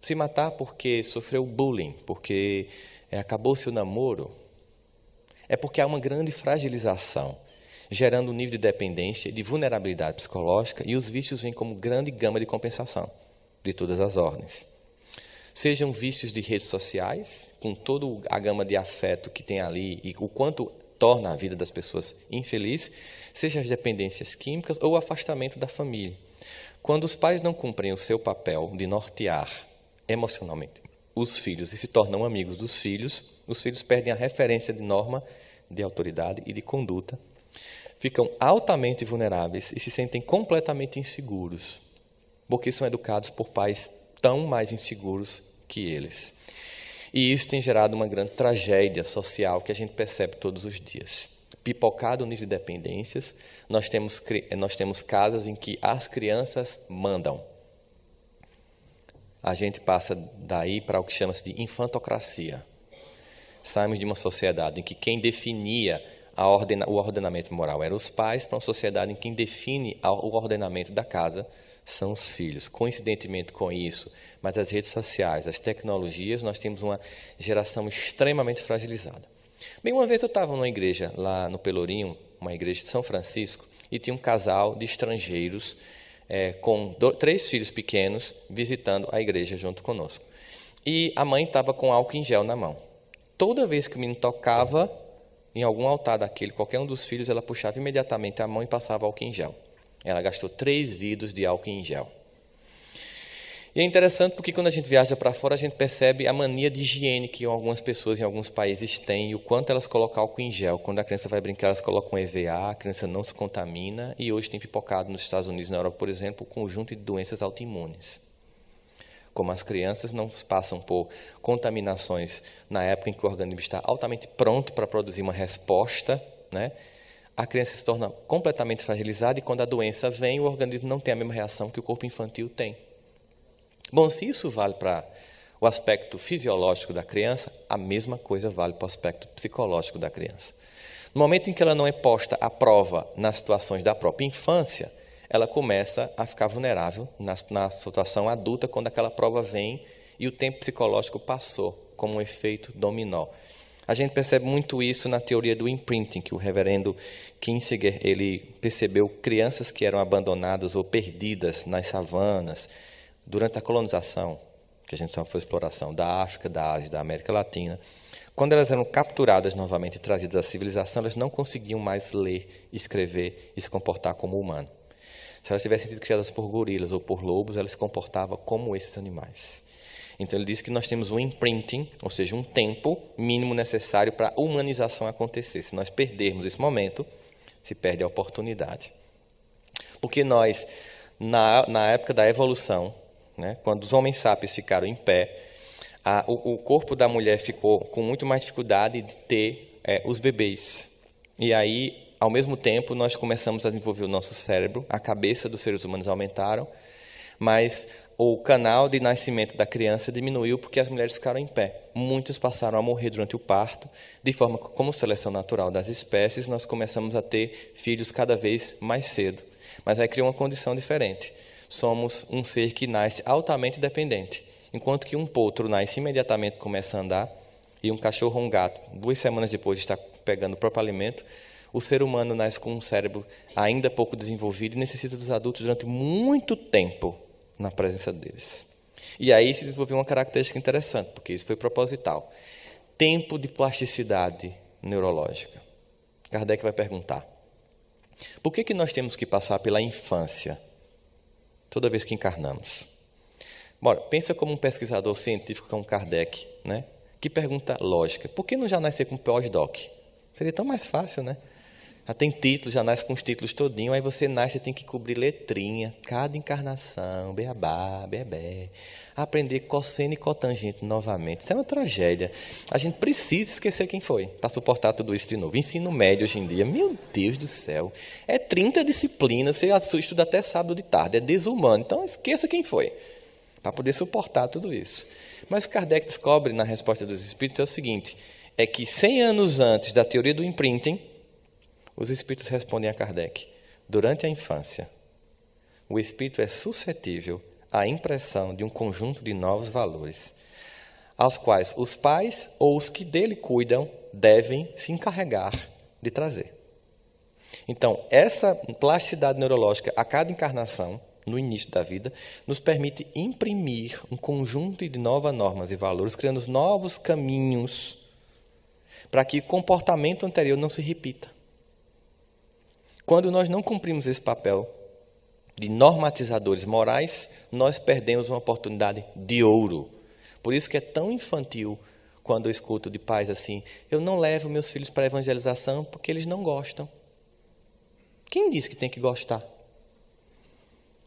se matar porque sofreu bullying, porque eh, acabou seu namoro? É porque há uma grande fragilização gerando um nível de dependência, de vulnerabilidade psicológica, e os vícios vêm como grande gama de compensação de todas as ordens. Sejam vícios de redes sociais, com toda a gama de afeto que tem ali e o quanto torna a vida das pessoas infeliz, seja as dependências químicas ou o afastamento da família. Quando os pais não cumprem o seu papel de nortear emocionalmente os filhos e se tornam amigos dos filhos, os filhos perdem a referência de norma, de autoridade e de conduta ficam altamente vulneráveis e se sentem completamente inseguros, porque são educados por pais tão mais inseguros que eles. E isso tem gerado uma grande tragédia social que a gente percebe todos os dias. Pipocado nos dependências, nós temos, nós temos casas em que as crianças mandam. A gente passa daí para o que chama-se de infantocracia. Saímos de uma sociedade em que quem definia ordena, o ordenamento moral eram os pais, para uma sociedade em quem define o ordenamento da casa são os filhos. Coincidentemente com isso, mas as redes sociais, as tecnologias, nós temos uma geração extremamente fragilizada. Bem, uma vez eu estava numa igreja lá no Pelourinho, uma igreja de São Francisco, e tinha um casal de estrangeiros é, com três filhos pequenos visitando a igreja junto conosco. E a mãe estava com álcool em gel na mão. Toda vez que o menino tocava em algum altar daquele, qualquer um dos filhos, ela puxava imediatamente a mão e passava álcool em gel. Ela gastou três vidros de álcool em gel. E é interessante porque quando a gente viaja para fora, a gente percebe a mania de higiene que algumas pessoas em alguns países têm e o quanto elas colocam álcool em gel. Quando a criança vai brincar, elas colocam EVA, a criança não se contamina. E hoje tem pipocado nos Estados Unidos e na Europa, por exemplo, o conjunto de doenças autoimunes como as crianças não passam por contaminações na época em que o organismo está altamente pronto para produzir uma resposta, né? a criança se torna completamente fragilizada e quando a doença vem, o organismo não tem a mesma reação que o corpo infantil tem. Bom, se isso vale para o aspecto fisiológico da criança, a mesma coisa vale para o aspecto psicológico da criança. No momento em que ela não é posta à prova nas situações da própria infância, ela começa a ficar vulnerável na, na situação adulta, quando aquela prova vem e o tempo psicológico passou, como um efeito dominó. A gente percebe muito isso na teoria do imprinting, que o reverendo Kinsinger ele percebeu crianças que eram abandonadas ou perdidas nas savanas durante a colonização, que a gente chama foi exploração da África, da Ásia, da América Latina. Quando elas eram capturadas novamente e trazidas à civilização, elas não conseguiam mais ler, escrever e se comportar como humano. Se elas tivessem sido criadas por gorilas ou por lobos, elas se comportavam como esses animais. Então ele diz que nós temos um imprinting, ou seja, um tempo mínimo necessário para a humanização acontecer. Se nós perdermos esse momento, se perde a oportunidade. Porque nós, na, na época da evolução, né, quando os homens sábios ficaram em pé, a, o, o, corpo da mulher ficou com muito mais dificuldade de ter é, os bebês. E aí ao mesmo tempo, nós começamos a desenvolver o nosso cérebro, a cabeça dos seres humanos aumentaram, mas o canal de nascimento da criança diminuiu porque as mulheres ficaram em pé. Muitos passaram a morrer durante o parto, de forma que, como seleção natural das espécies, nós começamos a ter filhos cada vez mais cedo. Mas aí cria uma condição diferente. Somos um ser que nasce altamente dependente. Enquanto que um potro nasce imediatamente começa a andar, e um cachorro ou um gato, duas semanas depois, está pegando o próprio alimento, o ser humano nasce com um cérebro ainda pouco desenvolvido e necessita dos adultos durante muito tempo na presença deles. E aí se desenvolveu uma característica interessante, porque isso foi proposital. Tempo de plasticidade neurológica. Kardec vai perguntar: por que, que nós temos que passar pela infância toda vez que encarnamos? Bora, pensa como um pesquisador científico como Kardec, né? Que pergunta lógica. Por que não já nascer com pós-doc? Seria tão mais fácil, né? Já tem títulos, já nasce com os títulos todinho, aí você nasce você tem que cobrir letrinha, cada encarnação, beabá, bebé, aprender cosseno e cotangente novamente. Isso é uma tragédia. A gente precisa esquecer quem foi para suportar tudo isso de novo. Ensino médio hoje em dia, meu Deus do céu, é 30 disciplinas, você assusta até sábado de tarde, é desumano. Então esqueça quem foi para poder suportar tudo isso. Mas o Kardec descobre na resposta dos Espíritos é o seguinte: é que 100 anos antes da teoria do imprinting, os espíritos respondem a Kardec: durante a infância, o espírito é suscetível à impressão de um conjunto de novos valores, aos quais os pais ou os que dele cuidam devem se encarregar de trazer. Então, essa plasticidade neurológica a cada encarnação, no início da vida, nos permite imprimir um conjunto de novas normas e valores, criando novos caminhos para que o comportamento anterior não se repita. Quando nós não cumprimos esse papel de normatizadores morais, nós perdemos uma oportunidade de ouro. Por isso que é tão infantil quando eu escuto de pais assim: eu não levo meus filhos para a evangelização porque eles não gostam. Quem disse que tem que gostar?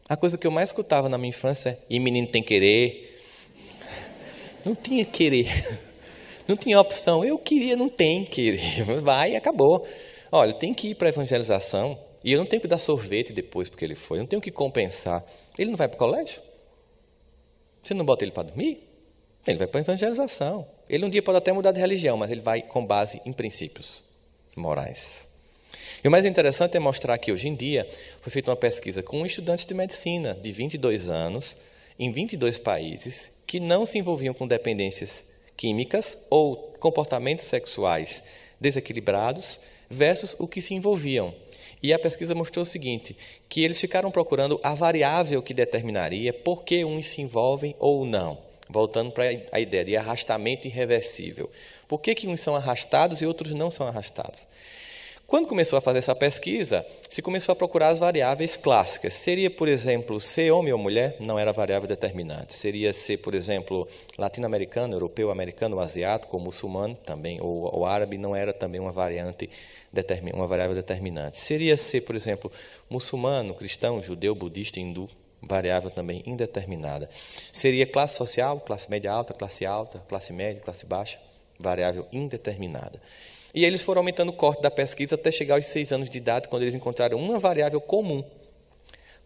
A coisa que eu mais escutava na minha infância é: e menino tem querer. Não tinha querer. Não tinha opção. Eu queria, não tem querer. Vai e acabou. Olha, tem que ir para a evangelização e eu não tenho que dar sorvete depois porque ele foi, eu não tenho que compensar. Ele não vai para o colégio? Você não bota ele para dormir? Ele vai para a evangelização. Ele um dia pode até mudar de religião, mas ele vai com base em princípios morais. E o mais interessante é mostrar que hoje em dia foi feita uma pesquisa com estudantes de medicina de 22 anos, em 22 países, que não se envolviam com dependências químicas ou comportamentos sexuais desequilibrados versus o que se envolviam. E a pesquisa mostrou o seguinte, que eles ficaram procurando a variável que determinaria por que uns se envolvem ou não. Voltando para a ideia de arrastamento irreversível. Por que, que uns são arrastados e outros não são arrastados? Quando começou a fazer essa pesquisa, se começou a procurar as variáveis clássicas. Seria, por exemplo, ser homem ou mulher? Não era variável determinante. Seria ser, por exemplo, latino-americano, europeu-americano, asiático ou muçulmano também, ou, ou árabe? Não era também uma variante uma variável determinante. Seria ser, por exemplo, muçulmano, cristão, judeu, budista, hindu, variável também indeterminada. Seria classe social, classe média alta, classe alta, classe média, classe baixa, variável indeterminada. E eles foram aumentando o corte da pesquisa até chegar aos seis anos de idade, quando eles encontraram uma variável comum.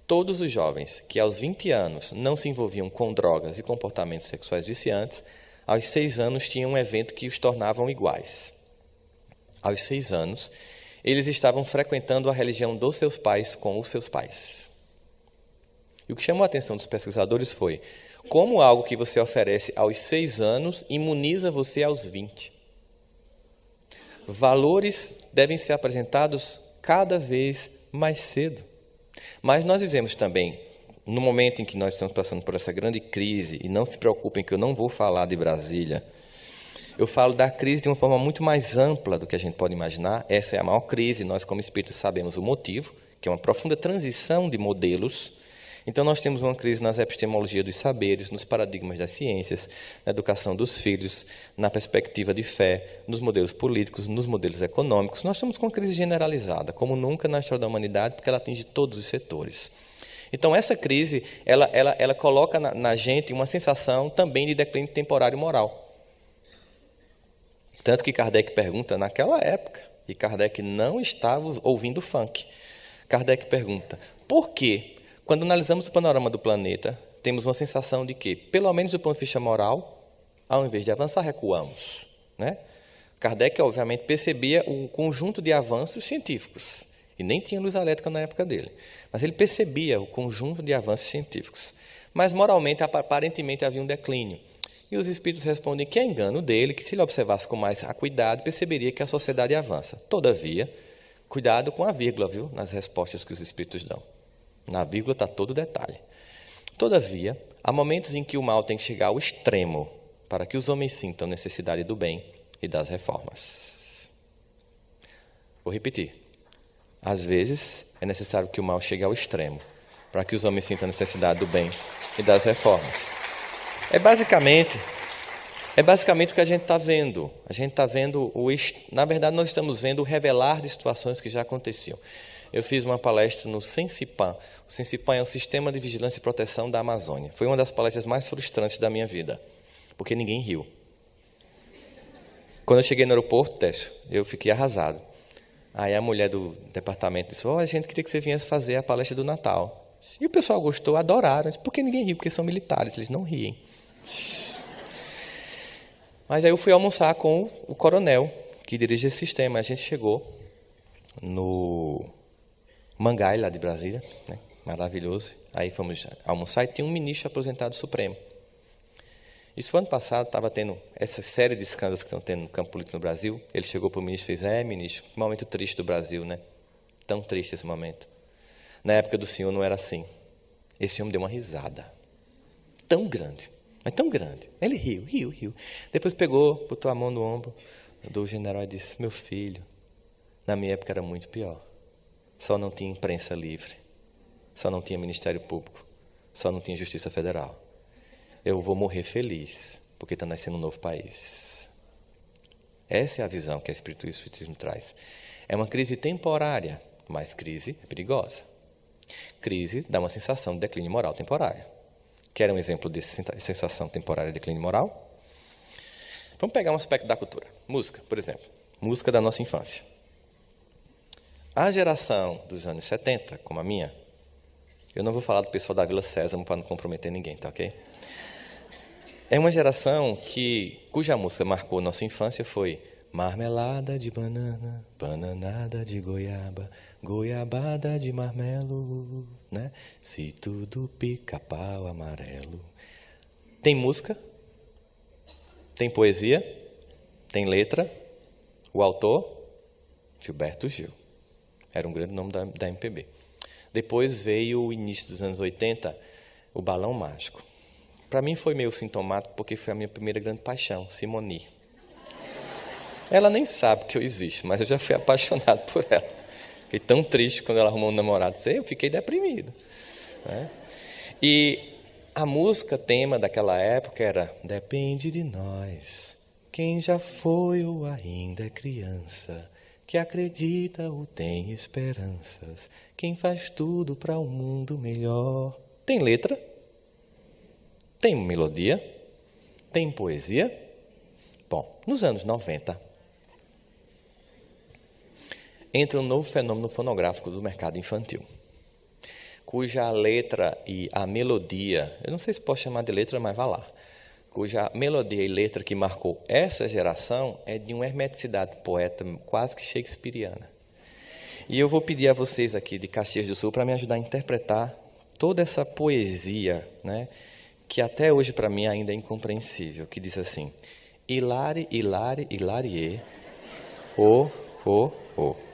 Todos os jovens que aos 20 anos não se envolviam com drogas e comportamentos sexuais viciantes, aos seis anos tinham um evento que os tornavam iguais aos seis anos, eles estavam frequentando a religião dos seus pais com os seus pais. E o que chamou a atenção dos pesquisadores foi como algo que você oferece aos seis anos imuniza você aos 20. Valores devem ser apresentados cada vez mais cedo. Mas nós vivemos também, no momento em que nós estamos passando por essa grande crise, e não se preocupem que eu não vou falar de Brasília, eu falo da crise de uma forma muito mais ampla do que a gente pode imaginar. Essa é a maior crise, nós, como espíritos, sabemos o motivo, que é uma profunda transição de modelos. Então, nós temos uma crise nas epistemologias dos saberes, nos paradigmas das ciências, na educação dos filhos, na perspectiva de fé, nos modelos políticos, nos modelos econômicos. Nós estamos com uma crise generalizada, como nunca na história da humanidade, porque ela atinge todos os setores. Então, essa crise, ela, ela, ela coloca na, na gente uma sensação também de declínio temporário moral. Tanto que Kardec pergunta, naquela época, e Kardec não estava ouvindo funk. Kardec pergunta, por que, quando analisamos o panorama do planeta, temos uma sensação de que, pelo menos do ponto de vista moral, ao invés de avançar, recuamos? Né? Kardec, obviamente, percebia o conjunto de avanços científicos. E nem tinha luz elétrica na época dele. Mas ele percebia o conjunto de avanços científicos. Mas, moralmente, aparentemente havia um declínio. E os espíritos respondem que é engano dele, que se ele observasse com mais cuidado perceberia que a sociedade avança. Todavia, cuidado com a vírgula, viu, nas respostas que os espíritos dão. Na vírgula está todo o detalhe. Todavia, há momentos em que o mal tem que chegar ao extremo para que os homens sintam necessidade do bem e das reformas. Vou repetir. Às vezes, é necessário que o mal chegue ao extremo para que os homens sintam necessidade do bem e das reformas. É basicamente, é basicamente o que a gente está vendo. A gente está vendo o, na verdade, nós estamos vendo o revelar de situações que já aconteciam. Eu fiz uma palestra no Sensipan. O Sensipan é o sistema de vigilância e proteção da Amazônia. Foi uma das palestras mais frustrantes da minha vida, porque ninguém riu. Quando eu cheguei no aeroporto, Técio, eu fiquei arrasado. Aí a mulher do departamento disse: "Ó, a gente queria que você viesse fazer a palestra do Natal". E o pessoal gostou, adoraram. Por que ninguém riu? Porque são militares, eles não riem. Mas aí eu fui almoçar com o coronel que dirige esse sistema. A gente chegou no Mangai, lá de Brasília, né? maravilhoso. Aí fomos almoçar e tinha um ministro aposentado supremo. Isso foi ano passado, estava tendo essa série de escândalos que estão tendo no campo político no Brasil. Ele chegou para o ministro e disse É, ministro, que momento triste do Brasil, né? Tão triste esse momento. Na época do senhor não era assim. Esse homem deu uma risada tão grande mas tão grande. Ele riu, riu, riu. Depois pegou, botou a mão no ombro do general e disse: Meu filho, na minha época era muito pior. Só não tinha imprensa livre, só não tinha Ministério Público, só não tinha Justiça Federal. Eu vou morrer feliz, porque está nascendo um novo país. Essa é a visão que o Espiritismo traz. É uma crise temporária, mas crise é perigosa. Crise dá uma sensação de declínio moral temporário que era um exemplo de sensação temporária de declínio moral. Vamos pegar um aspecto da cultura. Música, por exemplo. Música da nossa infância. A geração dos anos 70, como a minha, eu não vou falar do pessoal da Vila Sésamo para não comprometer ninguém, tá ok? É uma geração que cuja música marcou nossa infância foi Marmelada de banana, bananada de goiaba, goiabada de marmelo né? Se tudo pica-pau amarelo. Tem música? Tem poesia? Tem letra? O autor? Gilberto Gil. Era um grande nome da, da MPB. Depois veio o início dos anos 80, o Balão Mágico. Para mim foi meio sintomático porque foi a minha primeira grande paixão, Simoni. Ela nem sabe que eu existo, mas eu já fui apaixonado por ela. Fiquei tão triste quando ela arrumou um namorado. Eu fiquei deprimido. Né? E a música tema daquela época era Depende de nós, quem já foi ou ainda é criança, que acredita ou tem esperanças, quem faz tudo para um mundo melhor. Tem letra, tem melodia, tem poesia. Bom, nos anos 90, entra um novo fenômeno fonográfico do mercado infantil, cuja letra e a melodia, eu não sei se posso chamar de letra, mas vá lá, cuja melodia e letra que marcou essa geração é de uma hermeticidade poeta quase que shakespeariana. E eu vou pedir a vocês aqui de Caxias do Sul para me ajudar a interpretar toda essa poesia, né, que até hoje para mim ainda é incompreensível, que diz assim: Hilare, hilare, hilarie, o, o, o.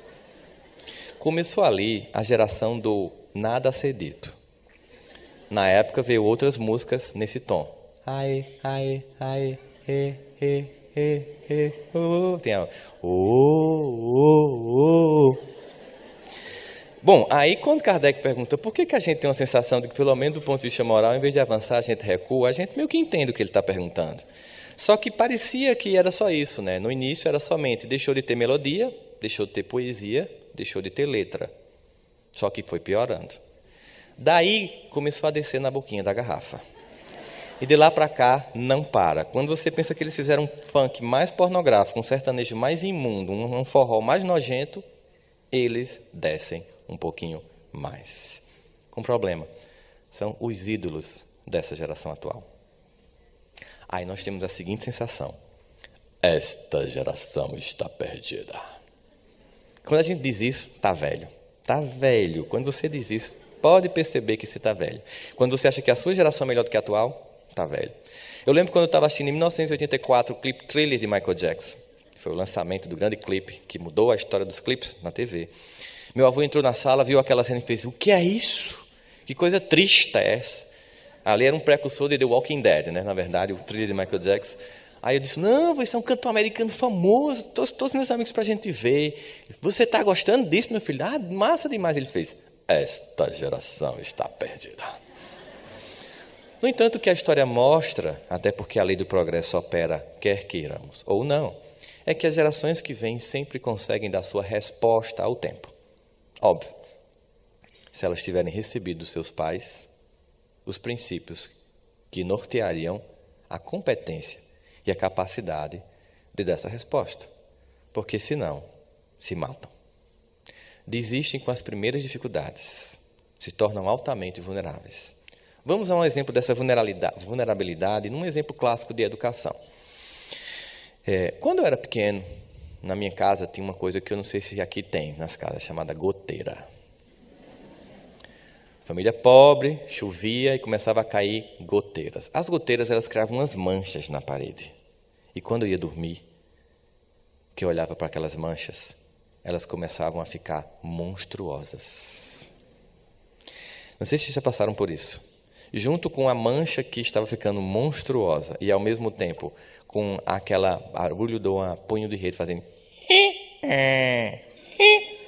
Começou ali a geração do nada a ser dito. Na época veio outras músicas nesse tom. Aê, aê, aê, e, e, e, e, oh. Tem a... Oh, oh, oh. Bom, aí quando Kardec pergunta por que, que a gente tem uma sensação de que, pelo menos do ponto de vista moral, em vez de avançar, a gente recua, a gente meio que entende o que ele está perguntando. Só que parecia que era só isso, né? No início era somente deixou de ter melodia, deixou de ter poesia, deixou de ter letra. Só que foi piorando. Daí começou a descer na boquinha da garrafa. E de lá para cá não para. Quando você pensa que eles fizeram um funk mais pornográfico, um sertanejo mais imundo, um forró mais nojento, eles descem um pouquinho mais. Com problema. São os ídolos dessa geração atual. Aí nós temos a seguinte sensação: esta geração está perdida. Quando a gente diz isso, tá velho. Tá velho. Quando você diz isso, pode perceber que você tá velho. Quando você acha que a sua geração é melhor do que a atual, tá velho. Eu lembro quando eu estava assistindo em 1984 o clipe Thriller de Michael Jackson. Foi o lançamento do grande clipe que mudou a história dos clipes na TV. Meu avô entrou na sala, viu aquela cena e fez: "O que é isso? Que coisa triste é essa?" Ali era um precursor de The Walking Dead, né? Na verdade, o thriller de Michael Jackson. Aí eu disse, não, isso é um cantor americano famoso, todos, todos meus amigos para a gente ver. Você está gostando disso, meu filho? Ah, massa demais. Ele fez, esta geração está perdida. No entanto, o que a história mostra, até porque a lei do progresso opera, quer queiramos ou não, é que as gerações que vêm sempre conseguem dar sua resposta ao tempo. Óbvio. Se elas tiverem recebido dos seus pais os princípios que norteariam a competência e a capacidade de dar essa resposta. Porque senão, se matam. Desistem com as primeiras dificuldades, se tornam altamente vulneráveis. Vamos a um exemplo dessa vulnerabilidade, num exemplo clássico de educação. É, quando eu era pequeno, na minha casa tinha uma coisa que eu não sei se aqui tem nas casas, chamada goteira. Família pobre, chovia e começava a cair goteiras. As goteiras elas criavam umas manchas na parede. E quando eu ia dormir, que eu olhava para aquelas manchas, elas começavam a ficar monstruosas. Não sei se já passaram por isso. Junto com a mancha que estava ficando monstruosa e ao mesmo tempo com aquela barulho de um punho de rede fazendo é,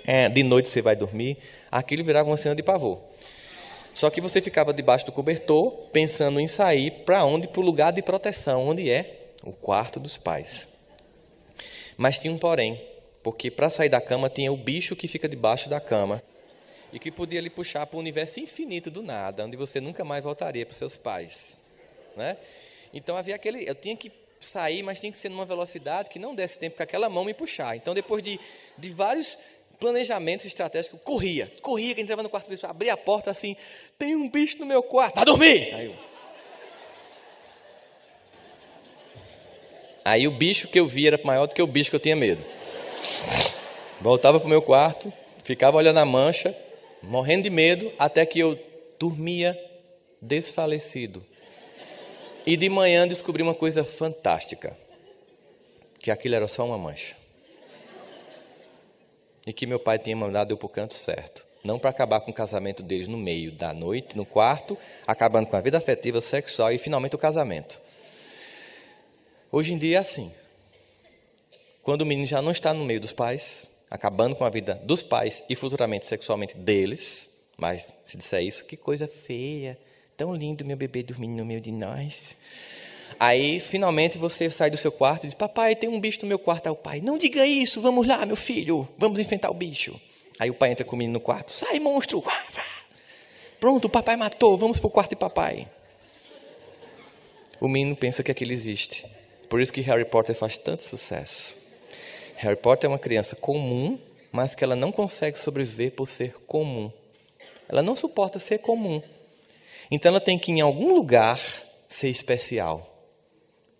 é, de noite você vai dormir, aquilo virava uma cena de pavor. Só que você ficava debaixo do cobertor, pensando em sair para onde? Para o lugar de proteção, onde é? O quarto dos pais. Mas tinha um porém, porque para sair da cama tinha o bicho que fica debaixo da cama e que podia lhe puxar para o universo infinito do nada, onde você nunca mais voltaria para seus pais, né? Então havia aquele, eu tinha que sair, mas tinha que ser numa velocidade que não desse tempo para aquela mão me puxar. Então depois de, de vários planejamento estratégico, corria, corria, que entrava no quarto do bispo, abria a porta assim, tem um bicho no meu quarto, vai dormir! Aí, eu... Aí o bicho que eu vi era maior do que o bicho que eu tinha medo. Voltava para o meu quarto, ficava olhando a mancha, morrendo de medo, até que eu dormia desfalecido. E de manhã descobri uma coisa fantástica: que aquilo era só uma mancha e que meu pai tinha mandado eu para o canto certo. Não para acabar com o casamento deles no meio da noite, no quarto, acabando com a vida afetiva, sexual e finalmente o casamento. Hoje em dia é assim. Quando o menino já não está no meio dos pais, acabando com a vida dos pais e futuramente sexualmente deles, mas se disser isso, que coisa feia, tão lindo meu bebê dormindo no meio de nós. Aí, finalmente, você sai do seu quarto e diz: Papai, tem um bicho no meu quarto. Aí o pai: Não diga isso, vamos lá, meu filho, vamos enfrentar o bicho. Aí o pai entra com o menino no quarto: Sai, monstro! Pronto, o papai matou, vamos para o quarto de papai. O menino pensa que aquele existe. Por isso que Harry Potter faz tanto sucesso. Harry Potter é uma criança comum, mas que ela não consegue sobreviver por ser comum. Ela não suporta ser comum. Então ela tem que, em algum lugar, ser especial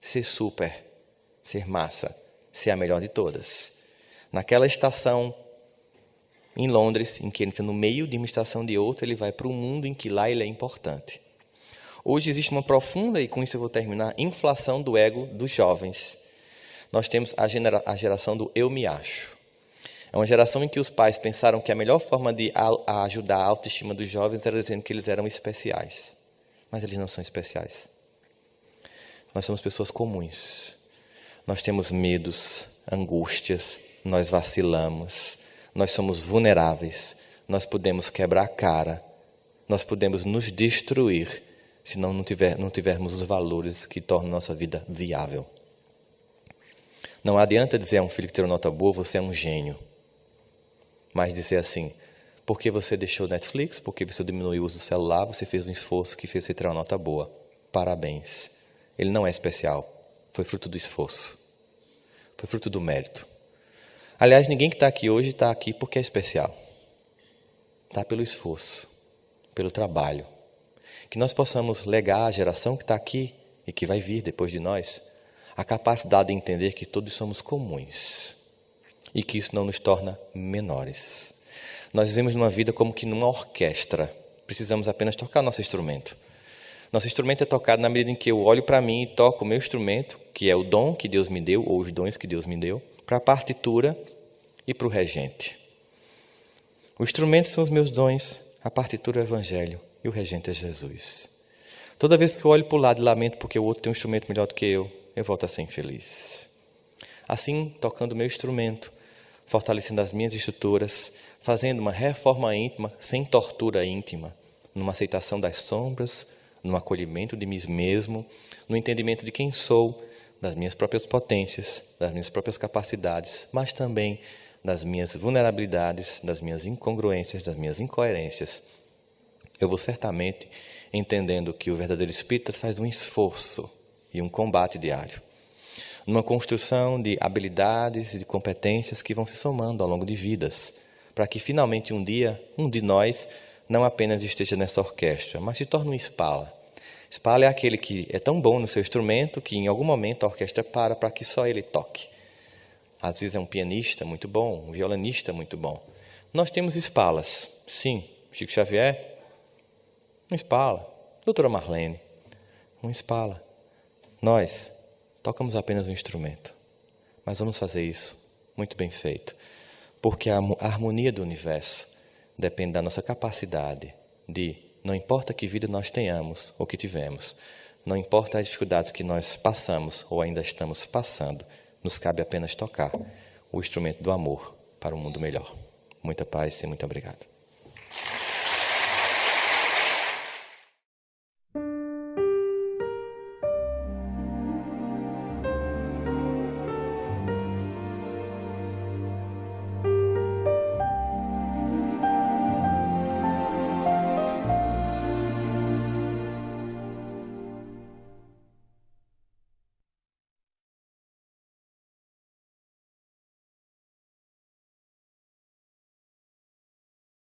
ser super, ser massa, ser a melhor de todas. Naquela estação em Londres, em que ele está no meio de uma estação de outra, ele vai para um mundo em que lá ele é importante. Hoje existe uma profunda, e com isso eu vou terminar, inflação do ego dos jovens. Nós temos a, genera a geração do eu me acho. É uma geração em que os pais pensaram que a melhor forma de ajudar a autoestima dos jovens era dizendo que eles eram especiais. Mas eles não são especiais. Nós somos pessoas comuns. Nós temos medos, angústias, nós vacilamos, nós somos vulneráveis, nós podemos quebrar a cara, nós podemos nos destruir se não, tiver, não tivermos os valores que tornam nossa vida viável. Não adianta dizer a um filho que uma nota boa, você é um gênio. Mas dizer assim, porque você deixou Netflix, porque você diminuiu o uso do celular, você fez um esforço que fez você tirar uma nota boa. Parabéns. Ele não é especial. Foi fruto do esforço. Foi fruto do mérito. Aliás, ninguém que está aqui hoje está aqui porque é especial. Está pelo esforço, pelo trabalho. Que nós possamos legar à geração que está aqui e que vai vir depois de nós a capacidade de entender que todos somos comuns e que isso não nos torna menores. Nós vivemos numa vida como que numa orquestra. Precisamos apenas tocar nosso instrumento. Nosso instrumento é tocado na medida em que eu olho para mim e toco o meu instrumento, que é o dom que Deus me deu, ou os dons que Deus me deu, para a partitura e para o regente. Os instrumentos são os meus dons, a partitura é o Evangelho e o regente é Jesus. Toda vez que eu olho para o lado e lamento porque o outro tem um instrumento melhor do que eu, eu volto a ser infeliz. Assim, tocando o meu instrumento, fortalecendo as minhas estruturas, fazendo uma reforma íntima, sem tortura íntima, numa aceitação das sombras, no acolhimento de mim mesmo, no entendimento de quem sou, das minhas próprias potências, das minhas próprias capacidades, mas também das minhas vulnerabilidades, das minhas incongruências, das minhas incoerências. Eu vou certamente entendendo que o verdadeiro espírita faz um esforço e um combate diário, numa construção de habilidades e de competências que vão se somando ao longo de vidas, para que finalmente um dia um de nós não apenas esteja nessa orquestra, mas se torne um espala. Espala é aquele que é tão bom no seu instrumento que em algum momento a orquestra para para que só ele toque. Às vezes é um pianista muito bom, um violinista muito bom. Nós temos espalas, sim. Chico Xavier, um espala. Doutora Marlene, um espala. Nós tocamos apenas um instrumento, mas vamos fazer isso muito bem feito, porque a harmonia do universo depende da nossa capacidade de, não importa que vida nós tenhamos ou que tivemos, não importa as dificuldades que nós passamos ou ainda estamos passando, nos cabe apenas tocar o instrumento do amor para um mundo melhor. Muita paz e muito obrigado.